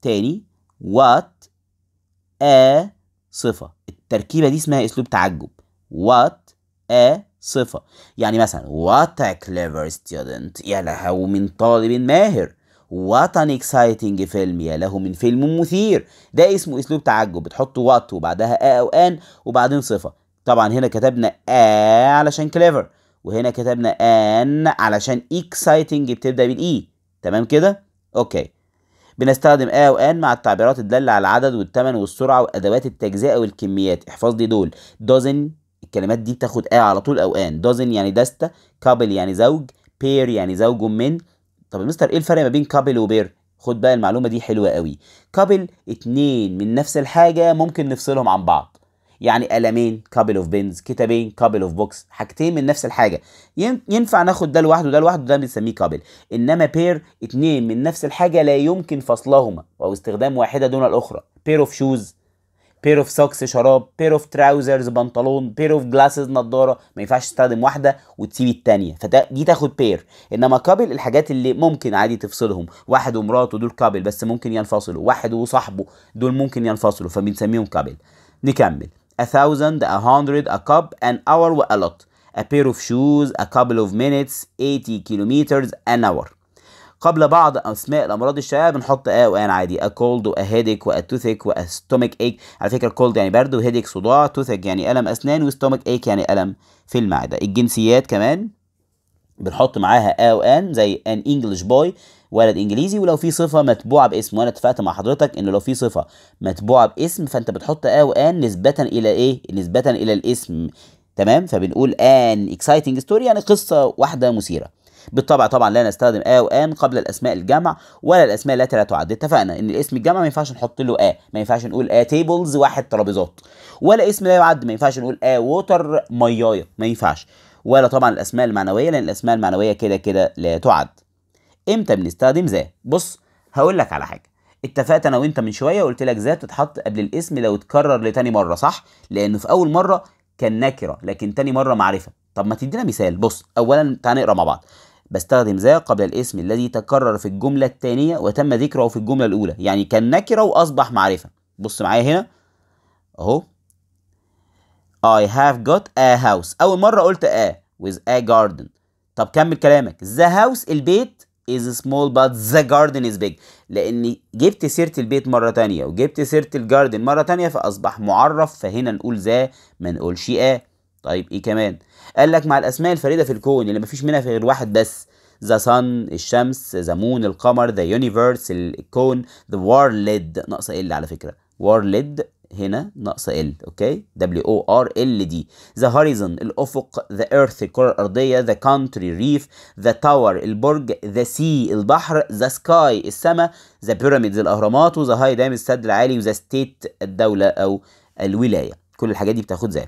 تاني وات ا صفه التركيبه دي اسمها اسلوب تعجب وات ا صفه يعني مثلا وات ا كليفر ستودنت يا لهو من طالب ماهر وطن اكسايتنج فيلم يا له من فيلم مثير ده اسمه اسلوب تعجب بتحط وات وبعدها ا او ان وبعدين صفه طبعا هنا كتبنا ا علشان كليفر وهنا كتبنا ان علشان اكسايتنج بتبدا بالاي e. تمام كده اوكي بنستخدم ا وان مع التعبيرات الداله على العدد والثمن والسرعه وادوات التجزئه والكميات احفظ لي دول دوزن الكلمات دي بتاخد ا على طول او ان دوزن يعني دستة كابل يعني زوج بير يعني زوج من طب يا مستر ايه الفرق ما بين كابل وبير خد بقى المعلومه دي حلوه قوي كابل اتنين من نفس الحاجه ممكن نفصلهم عن بعض يعني قلمين كابل اوف بنز كتابين كابل اوف بوكس حاجتين من نفس الحاجه ينفع ناخد ده لوحده وده لوحده ده بنسميه كابل انما بير اتنين من نفس الحاجه لا يمكن فصلهما او استخدام واحده دون الاخرى بير اوف شوز بير اوف سوكس شراب بير اوف تراوزرز بنطلون بير اوف جلاسز نضاره ما ينفعش تستخدم واحده وتسيب الثانيه فدي تاخد بير انما كابل الحاجات اللي ممكن عادي تفصلهم واحد ومراته دول كابل بس ممكن ينفصلوا واحد وصاحبه دول ممكن ينفصلوا فبنسميهم كابل نكمل a thousand a hundred a cup an hour و a lot a pair of shoes a couple of minutes 80 kilometers an hour قبل بعض اسماء الامراض الشائعه بنحط ا وان عادي ا كولد وا هيديك وا توثيك وا ستومك ايك على فكره كولد يعني برد وهيديك صداع توثيك يعني الم اسنان وستومك ايك يعني الم في المعده الجنسيات كمان بنحط معاها ا وان زي ان انجلش بوي ولد انجليزي ولو في صفه متبوعه باسم وانا اتفقت مع حضرتك ان لو في صفه متبوعه باسم فانت بتحط ا وان نسبه الى ايه نسبه الى الاسم تمام فبنقول ان اكسايتنج ستوري يعني قصه واحده مثيره بالطبع طبعا لا نستخدم آ وآن قبل الأسماء الجمع ولا الأسماء التي لا تعد اتفقنا إن الاسم الجمع ما ينفعش نحط له آ ما ينفعش نقول آ تيبلز واحد ترابيزات ولا اسم لا يعد ما ينفعش نقول آ ووتر مياية ما ينفعش ولا طبعا الأسماء المعنوية لأن الأسماء المعنوية كده كده لا تعد امتى بنستخدم ذا بص هقول لك على حاجه اتفقت انا وانت من شويه وقلت لك ذا تتحط قبل الاسم لو اتكرر لتاني مره صح لانه في اول مره كان نكره لكن تاني مره معرفه طب ما تدينا مثال بص اولا تعال نقرا مع بعض بستخدم ذا قبل الاسم الذي تكرر في الجملة الثانية وتم ذكره في الجملة الأولى يعني كان نكرة وأصبح معرفة بص معايا هنا أهو I have got a house أول مرة قلت a with a garden طب كمل كلامك the house البيت is small but the garden is big لأن جبت سيرة البيت مرة تانية وجبت سيرة الجاردن مرة تانية فأصبح معرف فهنا نقول ذا ما نقولش a طيب ايه كمان قال لك مع الاسماء الفريده في الكون اللي يعني مفيش منها غير واحد بس ذا صن الشمس ذا مون القمر ذا يونيفرس الكون ذا وورلد ناقصه ال على فكره وورلد هنا ناقصه ال اوكي دبليو او ار ال دي ذا هوريزون الافق ذا ايرث الكره الارضيه ذا كونتري ريف ذا تاور البرج ذا سي البحر ذا سكاي السماء ذا بيراميدز الاهرامات وذا هاي دام السد العالي وذا ستيت الدوله او الولايه كل الحاجات دي بتاخد زي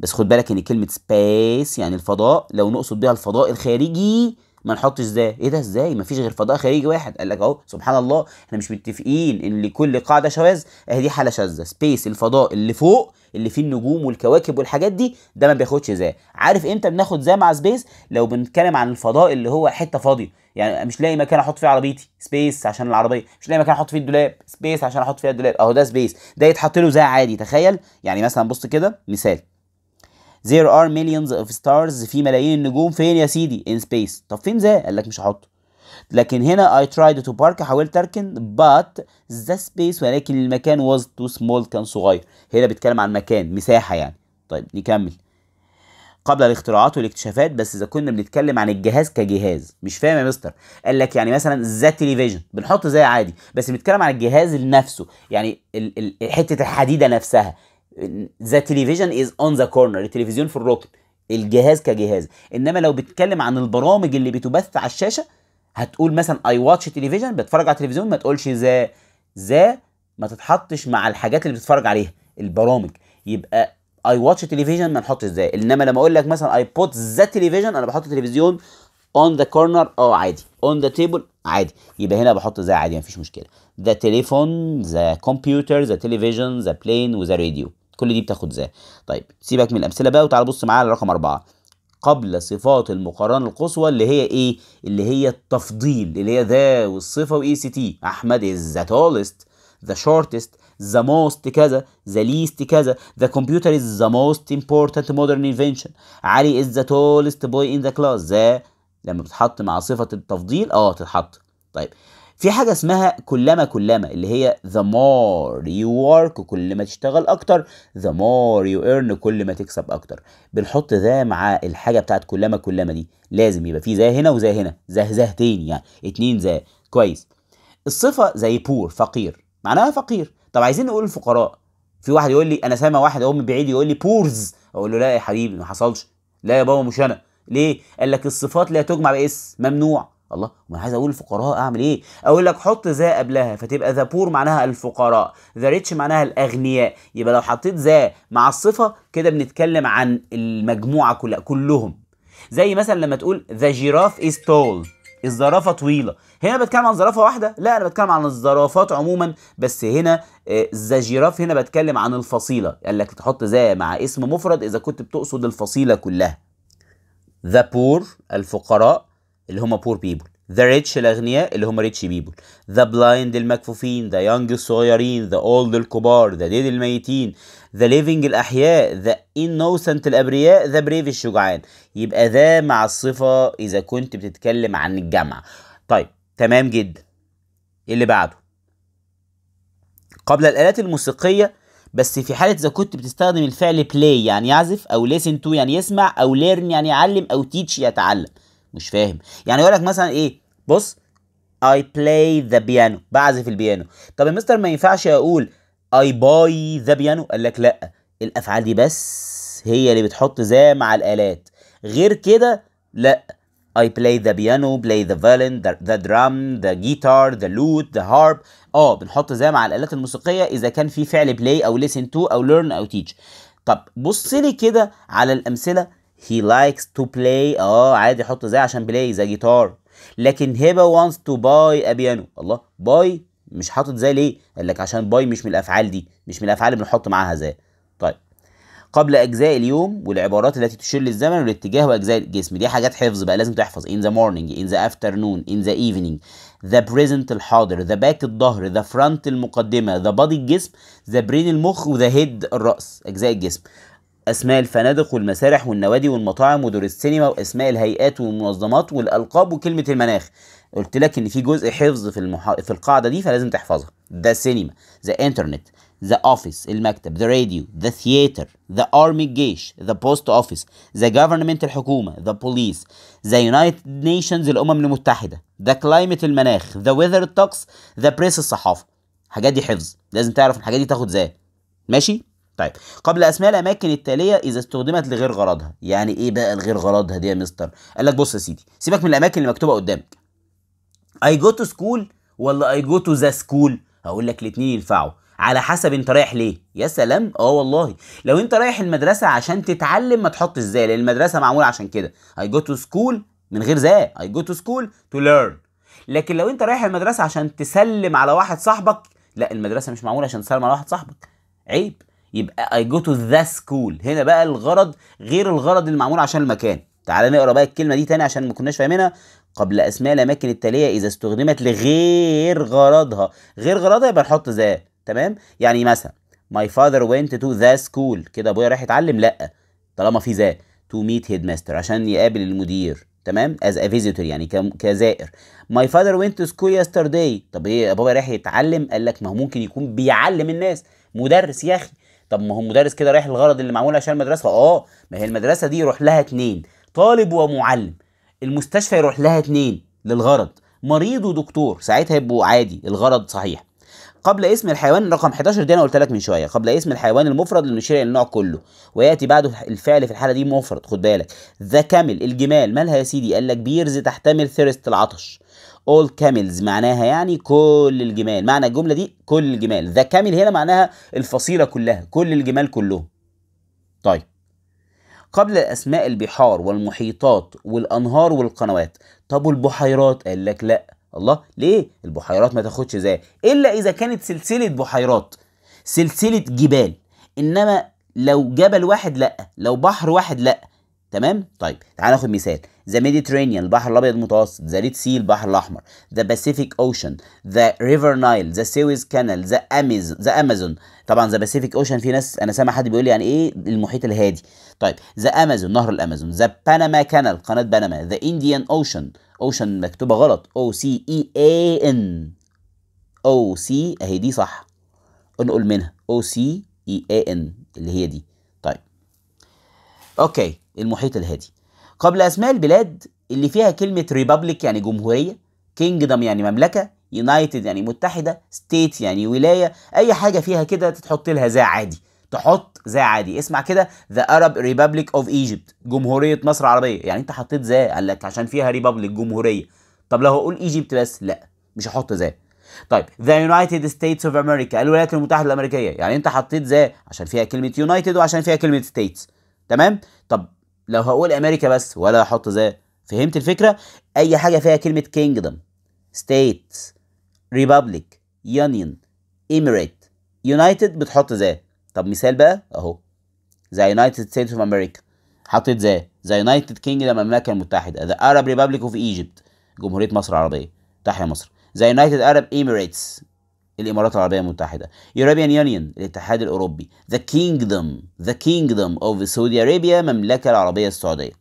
بس خد بالك ان كلمه سبيس يعني الفضاء لو نقصد بيها الفضاء الخارجي ما نحطش ده ايه ده ازاي ما فيش غير فضاء خارجي واحد قال لك اهو سبحان الله احنا مش متفقين ان لكل قاعده شواذ اهي دي حاله شاذه سبيس الفضاء اللي فوق اللي فيه النجوم والكواكب والحاجات دي ده ما بياخدش ذا عارف امتى بناخد ذا مع سبيس لو بنتكلم عن الفضاء اللي هو حته فاضيه يعني مش لاقي مكان احط فيه عربيتي سبيس عشان العربيه مش لاقي مكان احط فيه الدولاب سبيس عشان احط فيها الدولاب اهو ده سبيس ده يتحط له ذا عادي تخيل يعني مثلا بص كده مثال there are millions of stars في ملايين النجوم فين يا سيدي in space طب فين ذا قال لك مش هحطه لكن هنا I tried to park حاولت اركن but the space ولكن المكان was too small كان صغير هنا بيتكلم عن مكان مساحة يعني طيب نكمل قبل الاختراعات والاكتشافات بس اذا كنا بنتكلم عن الجهاز كجهاز مش فاهم يا مستر قال لك يعني مثلا ذا تلفزيون بنحط زي عادي بس بنتكلم عن الجهاز نفسه يعني حته الحديده نفسها ذا تلفزيون از اون ذا كورنر التلفزيون في الركن الجهاز كجهاز انما لو بتتكلم عن البرامج اللي بتبث على الشاشه هتقول مثلا اي واتش تلفزيون بتفرج على التلفزيون ما تقولش ذا ذا ما تتحطش مع الحاجات اللي بتتفرج عليها البرامج يبقى اي واتش تلفزيون ما نحطش ذا انما لما اقول لك مثلا اي بوت ذا تلفزيون انا بحط تلفزيون اون ذا كورنر اه عادي اون ذا تيبل عادي يبقى هنا بحط ذا عادي مفيش مشكله ذا تليفون ذا كمبيوتر ذا تلفزيون ذا بلين وذا راديو كل دي بتاخد ذا طيب سيبك من الامثله بقى وتعال بص معايا على رقم أربعة قبل صفات المقارنة القصوى اللي هي ايه؟ اللي هي التفضيل اللي هي ذا والصفة واي سي تي احمد از ذا تولست ذا شورتست ذا موست كذا ذا ليست كذا ذا كمبيوتر از ذا موست امبورتنت مودرن انفنشن علي از ذا تولست بوي ان ذا كلاس ذا لما بتتحط مع صفة التفضيل اه تتحط طيب في حاجه اسمها كلما كلما اللي هي the more you work كل ما تشتغل اكتر the more you earn كل ما تكسب اكتر بنحط ذا مع الحاجه بتاعت كلما كلما دي لازم يبقى في ذا هنا وذا هنا ذا ذا تاني يعني اتنين ذا كويس الصفه زي بور فقير معناها فقير طب عايزين نقول الفقراء في واحد يقول لي انا سامع واحد اهو من بعيد يقول لي بورز اقول له لا يا حبيبي ما حصلش لا يا بابا مش انا ليه قال لك الصفات لا تجمع باس ممنوع الله ما انا عايز اقول الفقراء اعمل ايه اقول لك حط ذا قبلها فتبقى ذا بور معناها الفقراء ذا ريتش معناها الاغنياء يبقى لو حطيت ذا مع الصفه كده بنتكلم عن المجموعه كلها كلهم زي مثلا لما تقول ذا جيراف از تول الزرافة طويلة هنا بتكلم عن زرافة واحدة لا أنا بتكلم عن الزرافات عموما بس هنا آه، ذا جيراف هنا بتكلم عن الفصيلة قال لك تحط ذا مع اسم مفرد إذا كنت بتقصد الفصيلة كلها ذا بور الفقراء اللي هم بور بيبل ذا ريتش الاغنياء اللي هم ريتش بيبل ذا بلايند المكفوفين ذا young الصغيرين ذا اولد الكبار ذا ديد الميتين ذا ليفنج الاحياء ذا انوسنت الابرياء ذا بريف الشجعان يبقى ذا مع الصفه اذا كنت بتتكلم عن الجمع طيب تمام جدا إيه اللي بعده قبل الالات الموسيقيه بس في حاله اذا كنت بتستخدم الفعل play يعني يعزف او listen to يعني يسمع او learn يعني يعلم او teach يتعلم مش فاهم يعني يقول لك مثلا ايه بص I play the piano بعزف البيانو طب المستر ما ينفعش اقول I buy the piano قال لك لا الافعال دي بس هي اللي بتحط ذا مع الالات غير كده لا I play the piano play the violin the, the drum the guitar the lute the harp اه بنحط ذا مع الالات الموسيقيه اذا كان في فعل play او listen to او learn او teach طب بص لي كده على الامثله he likes to play اه عادي حط زي عشان بلاي زي جيتار لكن هبه wants to buy a piano الله buy مش حاطط زي ليه قال لك عشان باي مش من الافعال دي مش من الافعال اللي بنحط معاها زي طيب قبل اجزاء اليوم والعبارات التي تشير للزمن والاتجاه واجزاء الجسم دي حاجات حفظ بقى لازم تحفظ in the morning in the afternoon in the evening the present الحاضر the back الظهر the front المقدمه the body الجسم the brain المخ و the head الراس اجزاء الجسم اسماء الفنادق والمسارح والنوادي والمطاعم ودور السينما واسماء الهيئات والمنظمات والالقاب وكلمه المناخ قلت لك ان في جزء حفظ في المح... في القاعده دي فلازم تحفظها ذا سينما ذا انترنت ذا اوفيس المكتب ذا راديو ذا ثياتر ذا ارمي الجيش ذا بوست اوفيس ذا جفرمنت الحكومه ذا بوليس ذا يونايتد نيشنز الامم المتحده ذا كلايمت المناخ ذا ويذر الطقس ذا بريس الصحافه الحاجات دي حفظ لازم تعرف الحاجات دي تاخد ازاي ماشي طيب قبل اسماء الاماكن التاليه اذا استخدمت لغير غرضها يعني ايه بقى الغير غرضها دي يا مستر قال لك بص يا سيدي سيبك من الاماكن اللي مكتوبه قدامك اي جو تو سكول ولا اي جو تو ذا سكول هقول لك الاثنين ينفعوا على حسب انت رايح ليه يا سلام اه والله لو انت رايح المدرسه عشان تتعلم ما تحط ازاي لان المدرسه معموله عشان كده اي جو تو سكول من غير ذا اي جو تو سكول تو ليرن لكن لو انت رايح المدرسه عشان تسلم على واحد صاحبك لا المدرسه مش معموله عشان تسلم على واحد صاحبك عيب يبقى اي جو تو ذا سكول هنا بقى الغرض غير الغرض المعمول عشان المكان تعال نقرا بقى الكلمه دي تاني عشان ما كناش فاهمينها قبل اسماء الاماكن التاليه اذا استخدمت لغير غرضها غير غرضها يبقى نحط ذا تمام يعني مثلا ماي فادر went تو ذا سكول كده ابويا راح يتعلم لا طالما في ذا تو ميت هيد ماستر عشان يقابل المدير تمام از ا فيزيتور يعني كزائر ماي فادر وينت سكول يسترداي طب ايه بابا رايح يتعلم قال لك ما هو ممكن يكون بيعلم الناس مدرس يا اخي طب ما هو المدرس كده رايح الغرض اللي معمول عشان المدرسه اه ما هي المدرسه دي يروح لها اتنين طالب ومعلم المستشفى يروح لها اتنين للغرض مريض ودكتور ساعتها يبقوا عادي الغرض صحيح قبل اسم الحيوان رقم 11 دي انا قلت لك من شويه قبل اسم الحيوان المفرد اللي الى النوع كله وياتي بعده الفعل في الحاله دي مفرد خد بالك ذا كامل الجمال مالها يا سيدي قال لك بيرز تحتمل ثيرست العطش all camels معناها يعني كل الجمال معنى الجمله دي كل الجمال ذا كامل هنا معناها الفصيله كلها كل الجمال كلهم طيب قبل الاسماء البحار والمحيطات والانهار والقنوات طب والبحيرات قال لك لا الله ليه البحيرات ما تاخدش زي الا اذا كانت سلسله بحيرات سلسله جبال انما لو جبل واحد لا لو بحر واحد لا تمام طيب تعال ناخد مثال ذا ميديترينيان البحر الابيض المتوسط ذا ريد سي البحر الاحمر ذا باسيفيك اوشن ذا ريفر نايل ذا سويس كانال ذا امازون ذا امازون طبعا ذا باسيفيك اوشن في ناس انا سامع حد بيقول لي يعني ايه المحيط الهادي طيب ذا امازون نهر الامازون ذا بنما كانال قناه بنما ذا انديان اوشن اوشن مكتوبه غلط او سي اي اي ان او سي اهي دي صح انقل منها او سي اي اي ان اللي هي دي طيب اوكي المحيط الهادي قبل اسماء البلاد اللي فيها كلمه ريبابليك يعني جمهوريه كينجدم يعني مملكه يونايتد يعني متحده ستيت يعني ولايه اي حاجه فيها كده تتحط لها ذا عادي تحط ذا عادي اسمع كده ذا Arab Republic of Egypt جمهورية مصر العربية يعني انت حطيت ذا قال لك عشان فيها ريبابليك جمهورية طب لو هقول ايجيبت بس لا مش هحط ذا طيب ذا يونايتد ستيتس اوف امريكا الولايات المتحده الامريكيه يعني انت حطيت ذا عشان فيها كلمه يونايتد وعشان فيها كلمه ستيتس تمام طب لو هقول امريكا بس ولا احط ذا فهمت الفكره اي حاجه فيها كلمه كينجدم ستيتس ريبابليك يونيون اميريت يونايتد بتحط ذا طب مثال بقى اهو ذا يونايتد ستيتس اوف امريكا حطيت ذا ذا يونايتد كينجدم المملكه المتحده ذا ارب ريبابليك اوف ايجيبت جمهوريه مصر العربيه تحيا مصر ذا يونايتد ارب ايميريتس الامارات العربيه المتحده يوروبيان يونيون الاتحاد الاوروبي ذا كينجدم ذا كينجدم اوف سعودي ارابيا المملكه العربيه السعوديه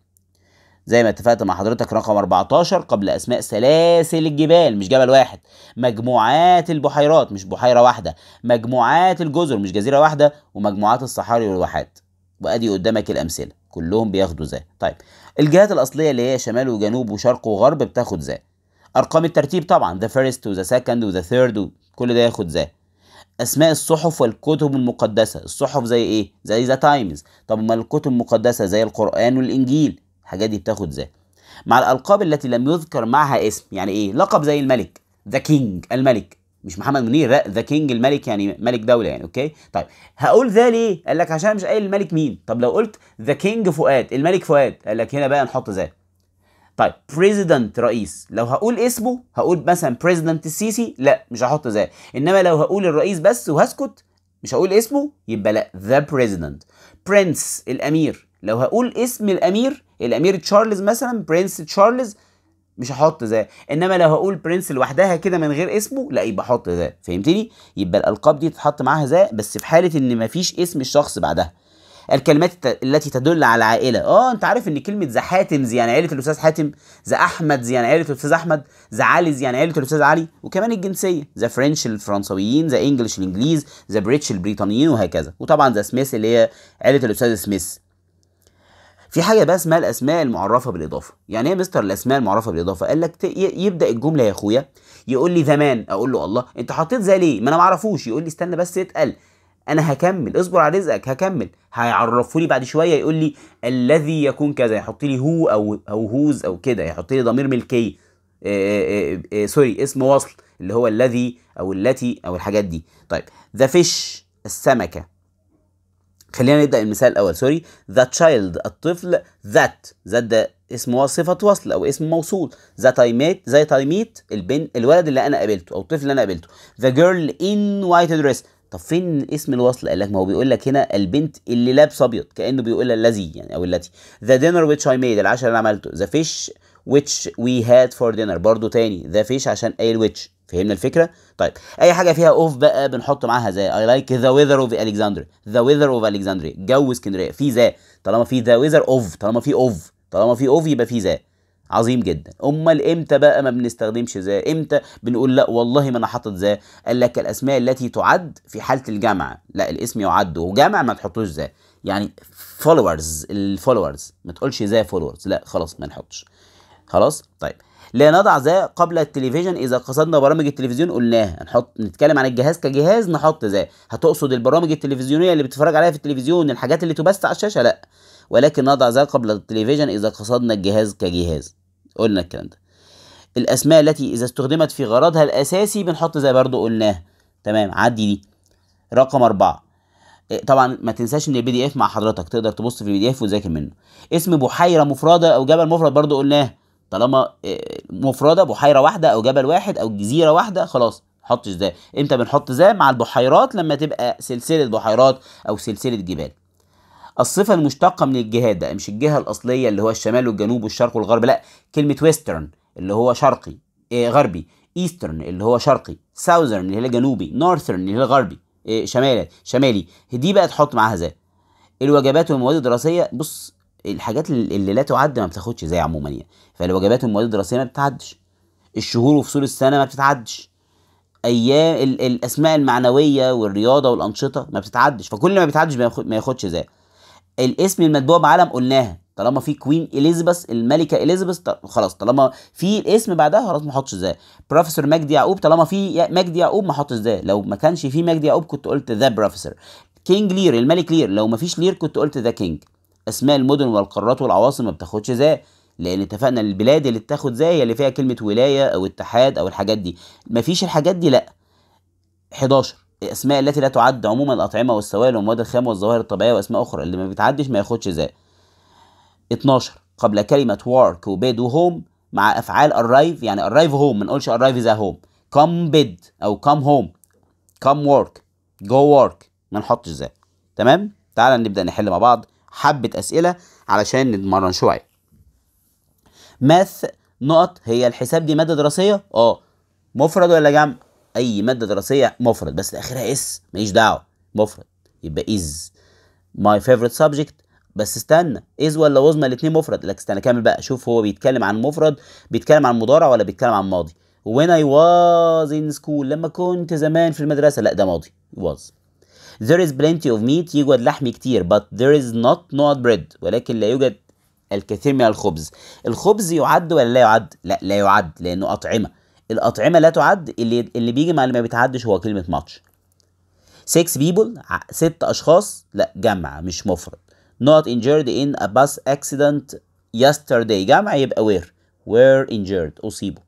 زي ما اتفقت مع حضرتك رقم 14 قبل اسماء سلاسل الجبال مش جبل واحد مجموعات البحيرات مش بحيره واحده مجموعات الجزر مش جزيره واحده ومجموعات الصحاري والواحات وادي قدامك الامثله كلهم بياخدوا ذا طيب الجهات الاصليه اللي هي شمال وجنوب وشرق وغرب بتاخد ذا ارقام الترتيب طبعا ذا فيرست وذا سكند وذا ثيرد كل ده ياخد ذا اسماء الصحف والكتب المقدسه الصحف زي ايه زي ذا تايمز طب ما الكتب المقدسه زي القران والانجيل الحاجات دي بتاخد ذا مع الالقاب التي لم يذكر معها اسم يعني ايه لقب زي الملك ذا كينج الملك مش محمد منير لا ذا كينج الملك يعني ملك دوله يعني اوكي طيب هقول ذا ليه قال لك عشان مش قايل الملك مين طب لو قلت ذا كينج فؤاد الملك فؤاد قال لك هنا بقى نحط ذا طيب بريزيدنت رئيس لو هقول اسمه هقول مثلا بريزيدنت السيسي لا مش هحط ذا انما لو هقول الرئيس بس وهسكت مش هقول اسمه يبقى لا ذا بريزيدنت برنس الامير لو هقول اسم الامير الامير تشارلز مثلا برنس تشارلز مش هحط ذا انما لو هقول برنس لوحدها كده من غير اسمه لا يبقى احط ذا فهمتني يبقى الالقاب دي تتحط معاها ذا بس في حاله ان مفيش اسم الشخص بعدها الكلمات التي تدل على عائله اه انت عارف ان كلمه ذا حاتم يعني عائله الاستاذ حاتم ذا احمد يعني عائله الاستاذ احمد ذا علي يعني عائله الاستاذ علي وكمان الجنسيه ذا فرنش الفرنسويين ذا انجلش الانجليز ذا بريتش البريطانيين وهكذا وطبعا ذا سميث اللي هي عائله الاستاذ سميث في حاجه بقى اسمها الاسماء المعرفه بالاضافه يعني ايه مستر الاسماء المعرفه بالاضافه قال لك يبدا الجمله يا اخويا يقول لي زمان اقول له الله انت حطيت زي ليه ما انا ما اعرفوش يقول لي استنى بس اتقل انا هكمل اصبر على رزقك هكمل هيعرفوا لي بعد شويه يقول لي الذي يكون كذا يحط لي هو او او هوز او كده يحط لي ضمير ملكي إيه إيه إيه سوري اسم وصل اللي هو الذي او التي او الحاجات دي طيب ذا فيش السمكه خلينا نبدا المثال الاول سوري ذا تشايلد الطفل ذات ذات ده اسم صفه وصل او اسم موصول ذات اي ميت ذات اي ميت البن الولد اللي انا قابلته او الطفل اللي انا قابلته ذا جيرل ان وايت دريس طب فين اسم الوصل قال لك ما هو بيقول لك هنا البنت اللي لابسه ابيض كانه بيقول الذي يعني او التي ذا دينر ويتش اي ميد العشاء اللي انا عملته ذا فيش which we had for dinner برضو تاني ذا فيش عشان قايل which فهمنا الفكره طيب اي حاجه فيها اوف بقى بنحط معاها ذا اي لايك ذا ويذر اوف الكسندريا ذا ويذر اوف الكسندريا جو اسكندريه في ذا طالما في ذا ويذر اوف طالما في اوف طالما في اوف يبقى في ذا عظيم جدا امال امتى بقى ما بنستخدمش ذا امتى بنقول لا والله ما انا حاطط ذا قال لك الاسماء التي تعد في حاله الجمع لا الاسم يعد وجمع ما تحطوش ذا يعني فولورز الفولورز ما تقولش ذا فولورز لا خلاص ما نحطش خلاص طيب لا نضع ذا قبل التلفزيون اذا قصدنا برامج التلفزيون قلناها هنحط نتكلم عن الجهاز كجهاز نحط ذا هتقصد البرامج التلفزيونيه اللي بتتفرج عليها في التلفزيون الحاجات اللي تبث على الشاشه لا ولكن نضع ذا قبل التلفزيون اذا قصدنا الجهاز كجهاز قلنا الكلام ده الاسماء التي اذا استخدمت في غرضها الاساسي بنحط زي برضو قلناها تمام عدي دي رقم أربعة إيه، طبعا ما تنساش ان البي دي اف مع حضرتك تقدر تبص في البي دي اف وتذاكر منه اسم بحيره مفرده او جبل مفرد برضو قلناه طالما آه، مفرده بحيره واحده او جبل واحد او جزيره واحده خلاص نحطش ذا امتى بنحط ذا مع البحيرات لما تبقى سلسله بحيرات او سلسله جبال الصفه المشتقه من الجهاد ده مش الجهه الاصليه اللي هو الشمال والجنوب والشرق والغرب لا كلمه ويسترن اللي هو شرقي إيه غربي ايسترن اللي هو شرقي ساوثرن اللي هي جنوبي نورثرن اللي هي غربي إيه شمالي شمالي دي بقى تحط معاها ذا الوجبات والمواد الدراسيه بص الحاجات اللي لا تعد ما بتاخدش زي عموما يعني فالوجبات والمواد الدراسيه ما بتتعدش الشهور وفصول السنه ما بتتعدش ايام الاسماء المعنويه والرياضه والانشطه ما بتتعدش فكل ما بيتعدش ما ياخدش زي الاسم المتبوع بعلم قلناها طالما في كوين اليزابيث الملكه اليزابيث خلاص طالما في الاسم بعدها خلاص ما احطش ازاي بروفيسور مجدي يعقوب طالما في مجدي يعقوب ما احطش ازاي لو ما كانش في مجدي يعقوب كنت قلت ذا بروفيسور كينج لير الملك لير لو ما فيش لير كنت قلت ذا كينج اسماء المدن والقارات والعواصم ما بتاخدش زي لان اتفقنا البلاد اللي بتاخد زي هي اللي فيها كلمه ولايه او اتحاد او الحاجات دي مفيش الحاجات دي لا 11 الاسماء التي لا تعد عموما الاطعمه والسوائل والمواد الخام والظواهر الطبيعيه واسماء اخرى اللي ما بتعدش ما ياخدش زي 12 قبل كلمه وارك وبيد وهوم مع افعال arrive يعني arrive home ما نقولش arrive ذا هوم home come bed او come home come work go work ما نحطش زي تمام تعال نبدا نحل مع بعض حبة أسئلة علشان نتمرن شوية ماث نقط هي الحساب دي مادة دراسية اه مفرد ولا جمع أي مادة دراسية مفرد بس آخرها اس ماليش دعوة مفرد يبقى إز ماي فيفورت سبجكت بس استنى از ولا وز الاتنين الاثنين مفرد لك استنى كامل بقى شوف هو بيتكلم عن مفرد بيتكلم عن مضارع ولا بيتكلم عن ماضي when I was in school لما كنت زمان في المدرسة لا ده ماضي was there is plenty of meat يوجد لحم كتير but there is not not bread ولكن لا يوجد الكثير من الخبز الخبز يعد ولا لا يعد لا لا يعد لانه اطعمه الاطعمه لا تعد اللي اللي بيجي مع اللي ما بيتعدش هو كلمه ماتش 6 people ست اشخاص لا جمع مش مفرد not injured in a bus accident yesterday جمع يبقى where were injured اصيبوا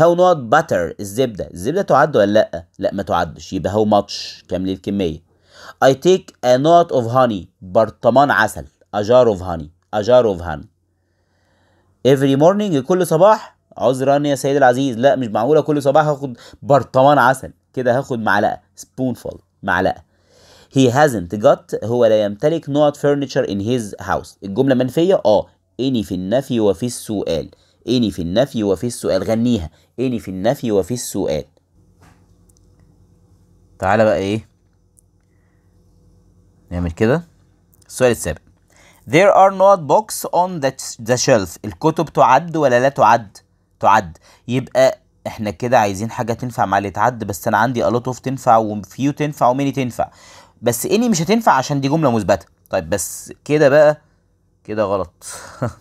how not butter الزبده الزبده تعد ولا لا لا ما تعدش يبقى how much كامل الكميه I take a knot of honey برطمان عسل a jar of honey a jar of honey every morning كل صباح عذرا يا سيد العزيز لا مش معقولة كل صباح هاخد برطمان عسل كده هاخد معلقة spoonful معلقة he hasn't got هو لا يمتلك not furniture in his house الجملة منفية اه اني في النفي وفي السؤال اني في النفي وفي السؤال غنيها اني في النفي وفي السؤال تعالى بقى ايه نعمل كده السؤال السابع There are not books on the, shelf الكتب تعد ولا لا تعد تعد يبقى احنا كده عايزين حاجه تنفع مع اللي تعد بس انا عندي a lot of تنفع وفيو تنفع وميني تنفع بس اني مش هتنفع عشان دي جمله مثبته طيب بس كده بقى كده غلط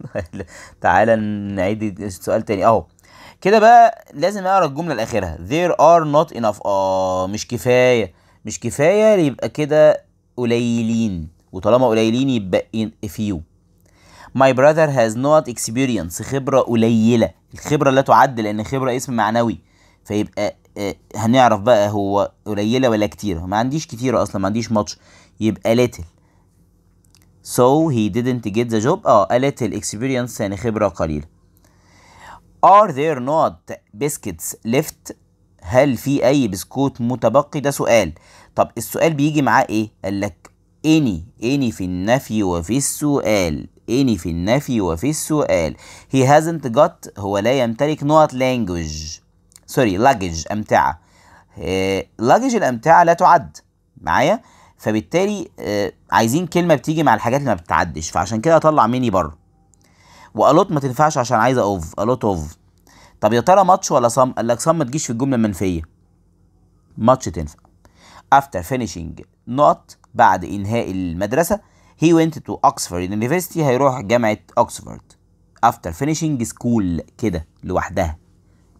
تعالى نعيد السؤال تاني اهو كده بقى لازم اقرا الجمله الاخيره there are not enough اه مش كفايه مش كفايه يبقى كده قليلين وطالما قليلين يبقى a few my brother has not experience خبرة قليلة الخبرة لا تعد لأن خبرة اسم معنوي فيبقى آه، هنعرف بقى هو قليلة ولا كتيرة ما عنديش كتيرة أصلا ما عنديش ماتش يبقى little so he didn't get the job اه a little experience يعني خبرة قليلة are there not biscuits left هل في أي بسكوت متبقي ده سؤال طب السؤال بيجي معاه ايه قال لك اني اني في النفي وفي السؤال اني في النفي وفي السؤال he hasn't got هو لا يمتلك نقط لانجوج سوري لاجج امتعه لاجج آه، الامتعه لا تعد معايا فبالتالي آه، عايزين كلمه بتيجي مع الحاجات اللي ما بتتعدش فعشان كده اطلع مني بره والوت ما تنفعش عشان عايزه اوف الوت اوف طب يا ترى ماتش ولا صم قال لك صم ما تجيش في الجمله المنفيه ماتش تنفع After finishing not بعد إنهاء المدرسة he went to Oxford University هيروح جامعة أوكسفورد after finishing school كده لوحدها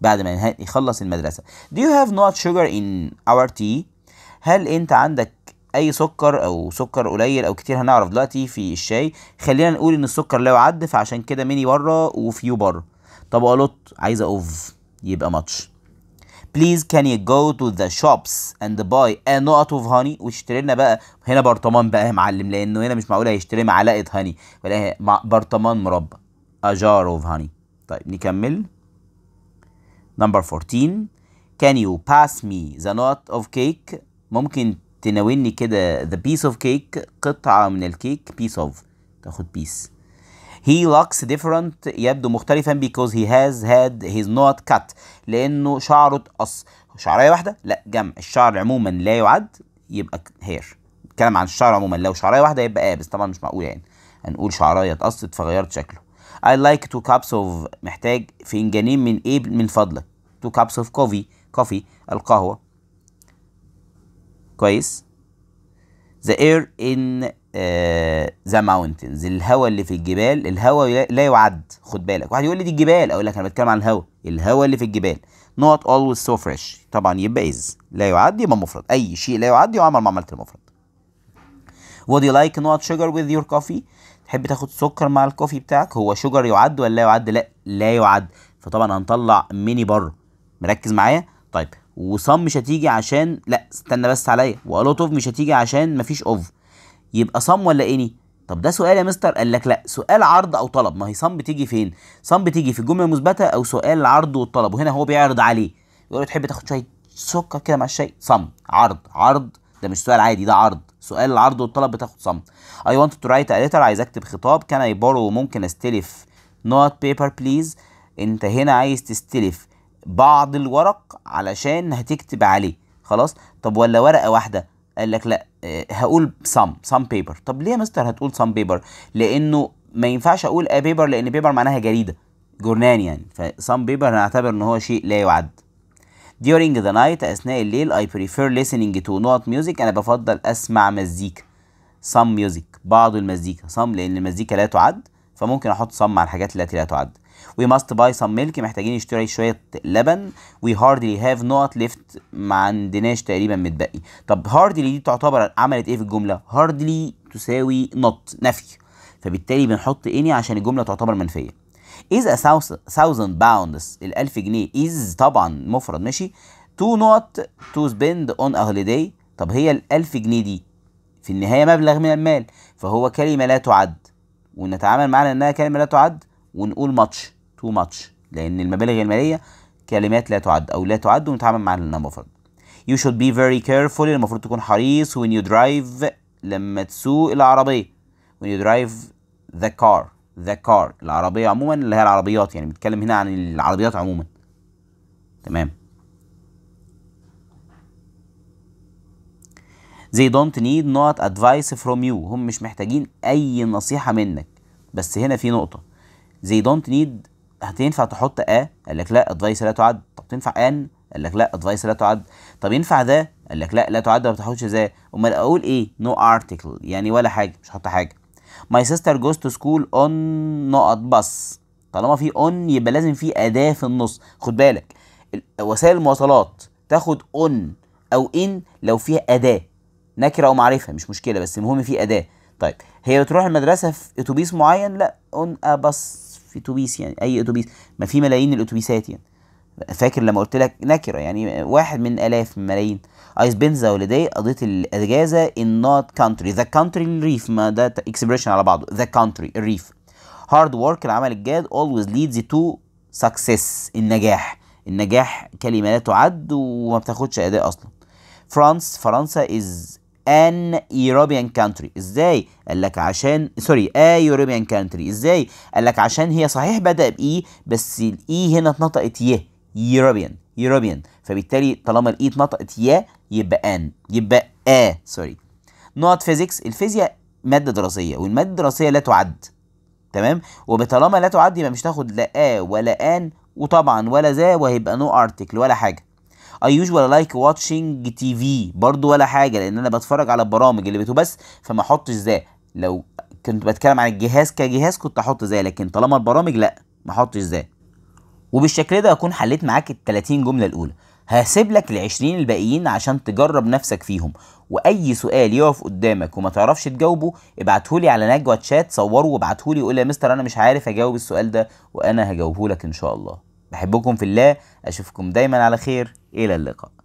بعد ما يخلص المدرسة do you have not sugar in our tea هل أنت عندك أي سكر أو سكر قليل أو كتير هنعرف دلوقتي في الشاي خلينا نقول إن السكر لا يعد فعشان كده ميني بره وفيو بره طب ألوت عايزة أوف يبقى ماتش please can you go to the shops and buy a نقط of honey واشتري لنا بقى هنا برطمان بقى يا معلم لانه هنا مش معقول هيشتري معلقه هاني ولا برطمان مربى a jar of honey طيب نكمل number 14 can you pass me the nut of cake ممكن تناولني كده the piece of cake قطعه من الكيك piece of تاخد piece he looks different يبدو مختلفا because he has had his not cut لانه شعره اتقص شعريه واحده لا جمع الشعر عموما لا يعد يبقى هير نتكلم عن الشعر عموما لو شعريه واحده يبقى بس طبعا مش معقول يعني هنقول شعريه اتقصت فغيرت شكله I like two cups of محتاج فنجانين من ايه من فضلك two cups of coffee coffee القهوه كويس the air in آه، ذا ماونتنز الهواء اللي في الجبال الهواء لا يعد خد بالك واحد يقول لي دي الجبال اقول لك انا بتكلم عن الهواء الهواء اللي في الجبال not always so fresh طبعا يبقى is لا يعد يبقى مفرد اي شيء لا يعد يعمل معامله المفرد would you like not sugar with your coffee تحب تاخد سكر مع الكوفي بتاعك هو شجر يعد ولا لا يعد لا لا يعد فطبعا هنطلع ميني بره مركز معايا طيب وصم مش هتيجي عشان لا استنى بس عليا ولوت اوف مش هتيجي عشان مفيش اوف يبقى صم ولا اني طب ده سؤال يا مستر قال لك لا سؤال عرض او طلب ما هي صم بتيجي فين صم بتيجي في الجمله المثبته او سؤال العرض والطلب وهنا هو بيعرض عليه يقول له تحب تاخد شاي سكر كده مع الشاي صم عرض عرض ده مش سؤال عادي ده عرض سؤال العرض والطلب بتاخد صم اي وانت تو رايت ا ليتر عايز اكتب خطاب كان اي borrow ممكن استلف نوت بيبر بليز انت هنا عايز تستلف بعض الورق علشان هتكتب عليه خلاص طب ولا ورقه واحده قال لك لا آه، هقول سام سام بيبر طب ليه يا مستر هتقول سام بيبر لانه ما ينفعش اقول ا بيبر لان بيبر معناها جريده جورنان يعني فسام بيبر هنعتبر ان هو شيء لا يعد during the night اثناء الليل I prefer listening to not music انا بفضل اسمع مزيكا some music بعض المزيكا some لان المزيكا لا تعد فممكن احط some مع الحاجات التي لا تعد وي ماست باي سم ميلك محتاجين نشتري شويه لبن وي هاردلي هاف نوت ليفت ما عندناش تقريبا متبقي طب هاردلي دي تعتبر عملت ايه في الجمله هاردلي تساوي نوت نفي فبالتالي بنحط اني عشان الجمله تعتبر منفيه ا thousand باوندز ال1000 جنيه إز طبعا مفرد ماشي تو نوت تو سبند اون هوليداي طب هي ال1000 جنيه دي في النهاية مبلغ من المال فهو كلمة لا تعد ونتعامل معنا إنها كلمة لا تعد ونقول ماتش تو ماتش لان المبالغ الماليه كلمات لا تعد او لا تعد ونتعامل مع المفرد you should be very careful المفروض تكون حريص when you drive لما تسوق العربيه when you drive the car the car العربيه عموما اللي هي العربيات يعني بنتكلم هنا عن العربيات عموما تمام they don't need not advice from you هم مش محتاجين اي نصيحه منك بس هنا في نقطه they don't need هتنفع تحط ا قال لك لا ادفايس لا تعد طب تنفع ان قال لك لا ادفايس لا تعد طب ينفع ذا قال لك لا لا تعد ما بتاخدش ذا امال اقول ايه نو no ارتكل يعني ولا حاجه مش هحط حاجه ماي سيستر جوز تو سكول اون نقط بس طالما في اون يبقى لازم في اداه في النص خد بالك وسائل المواصلات تاخد اون او ان لو فيها اداه نكره او معرفه مش مشكله بس المهم في اداه طيب هي بتروح المدرسه في اتوبيس معين لا اون ا بس في اتوبيس يعني اي اتوبيس ما في ملايين الاتوبيسات يعني فاكر لما قلت لك نكره يعني واحد من الاف ملايين ايس بين ذا هوليداي قضيه الاجازه ان نوت كانتري ذا كانتري الريف ما ده اكسبريشن على بعضه ذا كانتري الريف هارد ورك العمل الجاد اولويز ليدز تو سكسس النجاح النجاح كلمه لا تعد وما بتاخدش اداء اصلا فرانس فرنسا از ان يوروبيان كانتري ازاي قال لك عشان سوري ا يوروبيان كانتري ازاي قال لك عشان هي صحيح بدأ بإي بس الإي هنا اتنطقت ي يوروبيان يوروبيان فبالتالي طالما الإي اتنطقت يا يبقى ان يبقى ا سوري نقط فيزيكس الفيزياء مادة دراسية والمادة الدراسية لا تعد تمام وبطالما لا تعد يبقى مش هتاخد لا آ ولا آن وطبعا ولا ذا وهيبقى نو ارتكل ولا حاجة اي يوجوال لايك واتشنج تي في برضو ولا حاجه لان انا بتفرج على البرامج اللي بتبث فما احطش ذا لو كنت بتكلم عن الجهاز كجهاز كنت احط ذا لكن طالما البرامج لا ما احطش ذا وبالشكل ده هكون حليت معاك ال 30 جمله الاولى هسيب لك ال 20 الباقيين عشان تجرب نفسك فيهم واي سؤال يقف قدامك وما تعرفش تجاوبه ابعتهولي على نجوى تشات صوره وابعتهولي وقول يا مستر انا مش عارف اجاوب السؤال ده وانا هجاوبه لك ان شاء الله بحبكم في الله اشوفكم دايما على خير الى اللقاء